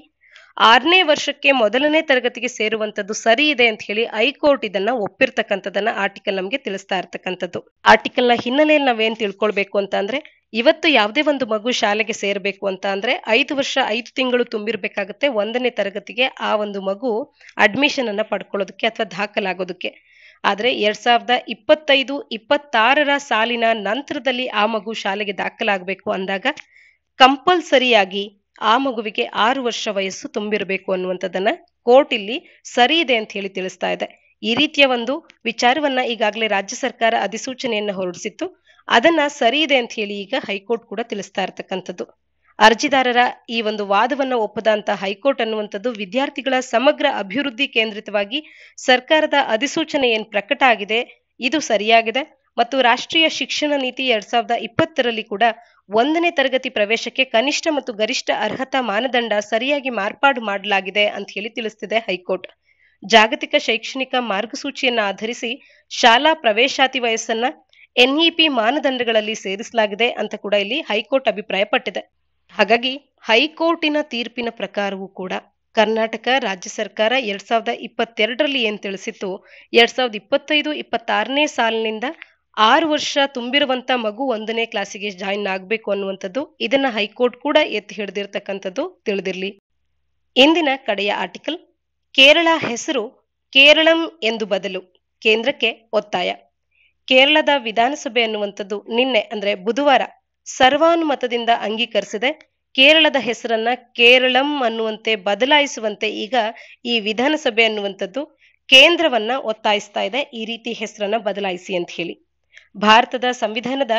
ಆರನೇ ವರ್ಷಕ್ಕೆ ಮೊದಲನೇ ತರಗತಿಗೆ ಸೇರುವಂತದ್ದು ಸರಿ ಇದೆ ಅಂತ ಹೇಳಿ ಹೈಕೋರ್ಟ್ ಇದನ್ನ ಒಪ್ಪಿರ್ತಕ್ಕಂಥದ್ದನ್ನ ಆರ್ಟಿಕಲ್ ನಮಗೆ ತಿಳಿಸ್ತಾ ಇರ್ತಕ್ಕಂಥದ್ದು ಆರ್ಟಿಕಲ್ ನ ಹಿನ್ನೆಲೆಯಲ್ಲಿ ನಾವೇನ್ ತಿಳ್ಕೊಳ್ಬೇಕು ಅಂತ ಅಂದ್ರೆ ಇವತ್ತು ಯಾವುದೇ ಒಂದು ಮಗು ಶಾಲೆಗೆ ಸೇರಬೇಕು ಅಂತ ಅಂದ್ರೆ ಐದು ವರ್ಷ ಐದು ತಿಂಗಳು ತುಂಬಿರ್ಬೇಕಾಗುತ್ತೆ ಒಂದನೇ ತರಗತಿಗೆ ಆ ಒಂದು ಮಗು ಅಡ್ಮಿಷನ್ ಅನ್ನ ಪಡ್ಕೊಳ್ಳೋದಕ್ಕೆ ಅಥವಾ ದಾಖಲಾಗೋದಕ್ಕೆ ಆದ್ರೆ ಎರಡ್ ಸಾವಿರದ ಇಪ್ಪತ್ತೈದು ಇಪ್ಪತ್ತಾರರ ಸಾಲಿನ ನಂತರದಲ್ಲಿ ಆ ಮಗು ಶಾಲೆಗೆ ದಾಖಲಾಗಬೇಕು ಅಂದಾಗ ಕಂಪಲ್ಸರಿಯಾಗಿ ಆ ಮಗುವಿಗೆ ಆರು ವರ್ಷ ವಯಸ್ಸು ತುಂಬಿರಬೇಕು ಅನ್ನುವಂಥದ್ದನ್ನ ಕೋರ್ಟ್ ಇಲ್ಲಿ ಸರಿ ಇದೆ ಅಂತ ಹೇಳಿ ತಿಳಿಸ್ತಾ ಇದೆ ಈ ರೀತಿಯ ಒಂದು ವಿಚಾರವನ್ನ ಈಗಾಗಲೇ ರಾಜ್ಯ ಸರ್ಕಾರ ಅಧಿಸೂಚನೆಯನ್ನ ಹೊರಡಿಸಿತ್ತು ಅದನ್ನ ಸರಿ ಇದೆ ಅಂತ ಹೇಳಿ ಈಗ ಹೈಕೋರ್ಟ್ ಕೂಡ ತಿಳಿಸ್ತಾ ಇರತಕ್ಕಂಥದ್ದು ಅರ್ಜಿದಾರರ ಈ ಒಂದು ವಾದವನ್ನ ಒಪ್ಪದಂತ ಹೈಕೋರ್ಟ್ ಅನ್ನುವಂಥದ್ದು ವಿದ್ಯಾರ್ಥಿಗಳ ಸಮಗ್ರ ಅಭಿವೃದ್ಧಿ ಕೇಂದ್ರಿತವಾಗಿ ಸರ್ಕಾರದ ಅಧಿಸೂಚನೆ ಏನ್ ಪ್ರಕಟ ಆಗಿದೆ ಇದು ಸರಿಯಾಗಿದೆ ಮತ್ತು ರಾಷ್ಟ್ರೀಯ ಶಿಕ್ಷಣ ನೀತಿ ಎರಡ್ ಸಾವಿರದ ಇಪ್ಪತ್ತರಲ್ಲಿ ಕೂಡ ಒಂದನೇ ತರಗತಿ ಪ್ರವೇಶಕ್ಕೆ ಕನಿಷ್ಠ ಮತ್ತು ಗರಿಷ್ಠ ಅರ್ಹತಾ ಮಾನದಂಡ ಸರಿಯಾಗಿ ಮಾರ್ಪಾಡು ಮಾಡಲಾಗಿದೆ ಅಂತ ಹೇಳಿ ತಿಳಿಸ್ತಿದೆ ಹೈಕೋರ್ಟ್ ಜಾಗತಿಕ ಶೈಕ್ಷಣಿಕ ಮಾರ್ಗಸೂಚಿಯನ್ನ ಆಧರಿಸಿ ಶಾಲಾ ಪ್ರವೇಶಾತಿ ವಯಸ್ಸನ್ನ ಎನ್ಇಪಿ ಮಾನದಂಡಗಳಲ್ಲಿ ಸೇರಿಸಲಾಗಿದೆ ಅಂತ ಕೂಡ ಇಲ್ಲಿ ಹೈಕೋರ್ಟ್ ಅಭಿಪ್ರಾಯಪಟ್ಟಿದೆ ಹಾಗಾಗಿ ಹೈಕೋರ್ಟಿನ ತೀರ್ಪಿನ ಪ್ರಕಾರವೂ ಕೂಡ ಕರ್ನಾಟಕ ರಾಜ್ಯ ಸರ್ಕಾರ ಎರಡ್ ಸಾವಿರದ ಇಪ್ಪತ್ತೆರಡರಲ್ಲಿ ಏನ್ ತಿಳಿಸಿತ್ತು ಎರಡ್ ಸಾವಿರದ ಇಪ್ಪತ್ತೈದು ಇಪ್ಪತ್ತಾರನೇ ಸಾಲಿನಿಂದ ಆರು ವರ್ಷ ತುಂಬಿರುವಂತ ಮಗು ಒಂದನೇ ಕ್ಲಾಸಿಗೆ ಜಾಯಿನ್ ಆಗಬೇಕು ಅನ್ನುವಂಥದ್ದು ಇದನ್ನ ಹೈಕೋರ್ಟ್ ಕೂಡ ಎತ್ತಿ ಹಿಡಿದಿರ್ತಕ್ಕಂಥದ್ದು ತಿಳಿದಿರಲಿ ಇಂದಿನ ಕಡೆಯ ಆರ್ಟಿಕಲ್ ಕೇರಳ ಹೆಸರು ಕೇರಳಂ ಎಂದು ಬದಲು ಕೇಂದ್ರಕ್ಕೆ ಒತ್ತಾಯ ಕೇರಳದ ವಿಧಾನಸಭೆ ಅನ್ನುವಂಥದ್ದು ನಿನ್ನೆ ಅಂದ್ರೆ ಬುಧವಾರ ಸರ್ವಾನುಮತದಿಂದ ಅಂಗೀಕರಿಸಿದೆ ಕೇರಳದ ಹೆಸರನ್ನ ಕೇರಳಂ ಅನ್ನುವಂತೆ ಬದಲಾಯಿಸುವಂತೆ ಈಗ ಈ ವಿಧಾನಸಭೆ ಅನ್ನುವಂಥದ್ದು ಕೇಂದ್ರವನ್ನ ಒತ್ತಾಯಿಸ್ತಾ ಇದೆ ಈ ರೀತಿ ಹೆಸರನ್ನ ಬದಲಾಯಿಸಿ ಅಂತ ಹೇಳಿ ಭಾರತದ ಸಂವಿಧಾನದ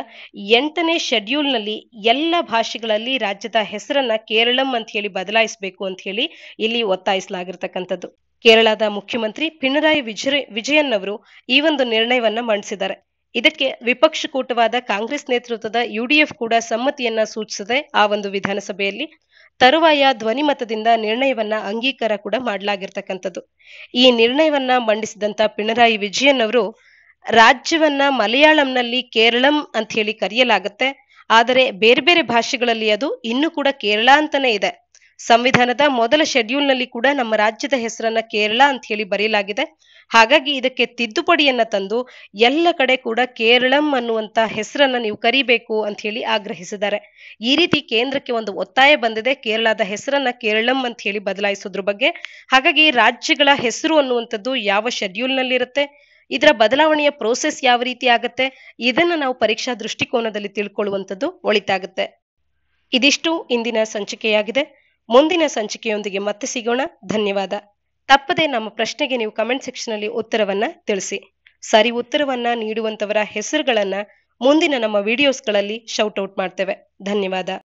ಎಂಟನೇ ಶೆಡ್ಯೂಲ್ನಲ್ಲಿ ಎಲ್ಲ ಭಾಷೆಗಳಲ್ಲಿ ರಾಜ್ಯದ ಹೆಸರನ್ನ ಕೇರಳಂ ಅಂತ ಹೇಳಿ ಬದಲಾಯಿಸಬೇಕು ಅಂತ ಹೇಳಿ ಇಲ್ಲಿ ಒತ್ತಾಯಿಸಲಾಗಿರ್ತಕ್ಕಂಥದ್ದು ಕೇರಳದ ಮುಖ್ಯಮಂತ್ರಿ ಪಿಣರಾಯಿ ವಿಜಯ ವಿಜಯನ್ ಅವರು ಈ ಒಂದು ನಿರ್ಣಯವನ್ನ ಮಂಡಿಸಿದ್ದಾರೆ ಇದಕ್ಕೆ ವಿಪಕ್ಷ ಕೂಟವಾದ ಕಾಂಗ್ರೆಸ್ ನೇತೃತ್ವದ ಯುಡಿಎಫ್ ಕೂಡ ಸಮ್ಮತಿಯನ್ನ ಸೂಚಿಸಿದೆ ಆ ಒಂದು ವಿಧಾನಸಭೆಯಲ್ಲಿ ತರುವಾಯ ಧ್ವನಿಮತದಿಂದ ನಿರ್ಣಯವನ್ನ ಅಂಗೀಕಾರ ಕೂಡ ಮಾಡಲಾಗಿರ್ತಕ್ಕಂಥದ್ದು ಈ ನಿರ್ಣಯವನ್ನ ಮಂಡಿಸಿದಂತ ಪಿಣರಾಯಿ ವಿಜಯನ್ ಅವರು ರಾಜ್ಯವನ್ನ ಮಲಯಾಳಂನಲ್ಲಿ ಕೇರಳಂ ಅಂತ ಹೇಳಿ ಕರೆಯಲಾಗುತ್ತೆ ಆದರೆ ಬೇರೆ ಬೇರೆ ಭಾಷೆಗಳಲ್ಲಿ ಅದು ಇನ್ನು ಕೂಡ ಕೇರಳ ಅಂತಾನೆ ಇದೆ ಸಂವಿಧಾನದ ಮೊದಲ ಶೆಡ್ಯೂಲ್ನಲ್ಲಿ ಕೂಡ ನಮ್ಮ ರಾಜ್ಯದ ಹೆಸರನ್ನ ಕೇರಳ ಅಂತ ಹೇಳಿ ಬರೆಯಲಾಗಿದೆ ಹಾಗಾಗಿ ಇದಕ್ಕೆ ತಿದ್ದುಪಡಿಯನ್ನ ತಂದು ಎಲ್ಲ ಕಡೆ ಕೂಡ ಕೇರಳಂ ಅನ್ನುವಂತ ಹೆಸರನ್ನ ನೀವು ಕರಿಬೇಕು ಅಂತ ಹೇಳಿ ಆಗ್ರಹಿಸಿದ್ದಾರೆ ಈ ರೀತಿ ಕೇಂದ್ರಕ್ಕೆ ಒಂದು ಒತ್ತಾಯ ಬಂದಿದೆ ಕೇರಳದ ಹೆಸರನ್ನ ಕೇರಳಂ ಅಂತ ಹೇಳಿ ಬದಲಾಯಿಸೋದ್ರ ಬಗ್ಗೆ ಹಾಗಾಗಿ ರಾಜ್ಯಗಳ ಹೆಸರು ಅನ್ನುವಂಥದ್ದು ಯಾವ ಶೆಡ್ಯೂಲ್ನಲ್ಲಿರುತ್ತೆ ಇದರ ಬದಲಾವಣೆಯ ಪ್ರೋಸೆಸ್ ಯಾವ ರೀತಿ ಆಗುತ್ತೆ ಇದನ್ನ ನಾವು ಪರೀಕ್ಷಾ ದೃಷ್ಟಿಕೋನದಲ್ಲಿ ತಿಳ್ಕೊಳ್ಳುವಂಥದ್ದು ಒಳಿತಾಗುತ್ತೆ ಇದಿಷ್ಟು ಇಂದಿನ ಸಂಚಿಕೆಯಾಗಿದೆ ಮುಂದಿನ ಸಂಚಿಕೆಯೊಂದಿಗೆ ಮತ್ತೆ ಸಿಗೋಣ ಧನ್ಯವಾದ ತಪ್ಪದೆ ನಮ್ಮ ಪ್ರಶ್ನೆಗೆ ನೀವು ಕಮೆಂಟ್ ಸೆಕ್ಷನ್ ಅಲ್ಲಿ ಉತ್ತರವನ್ನ ತಿಳಿಸಿ ಸರಿ ಉತ್ತರವನ್ನ ನೀಡುವಂತವರ ಹೆಸರುಗಳನ್ನ ಮುಂದಿನ ನಮ್ಮ ವಿಡಿಯೋಸ್ಗಳಲ್ಲಿ ಶೌಟ್ ಔಟ್ ಮಾಡ್ತೇವೆ ಧನ್ಯವಾದ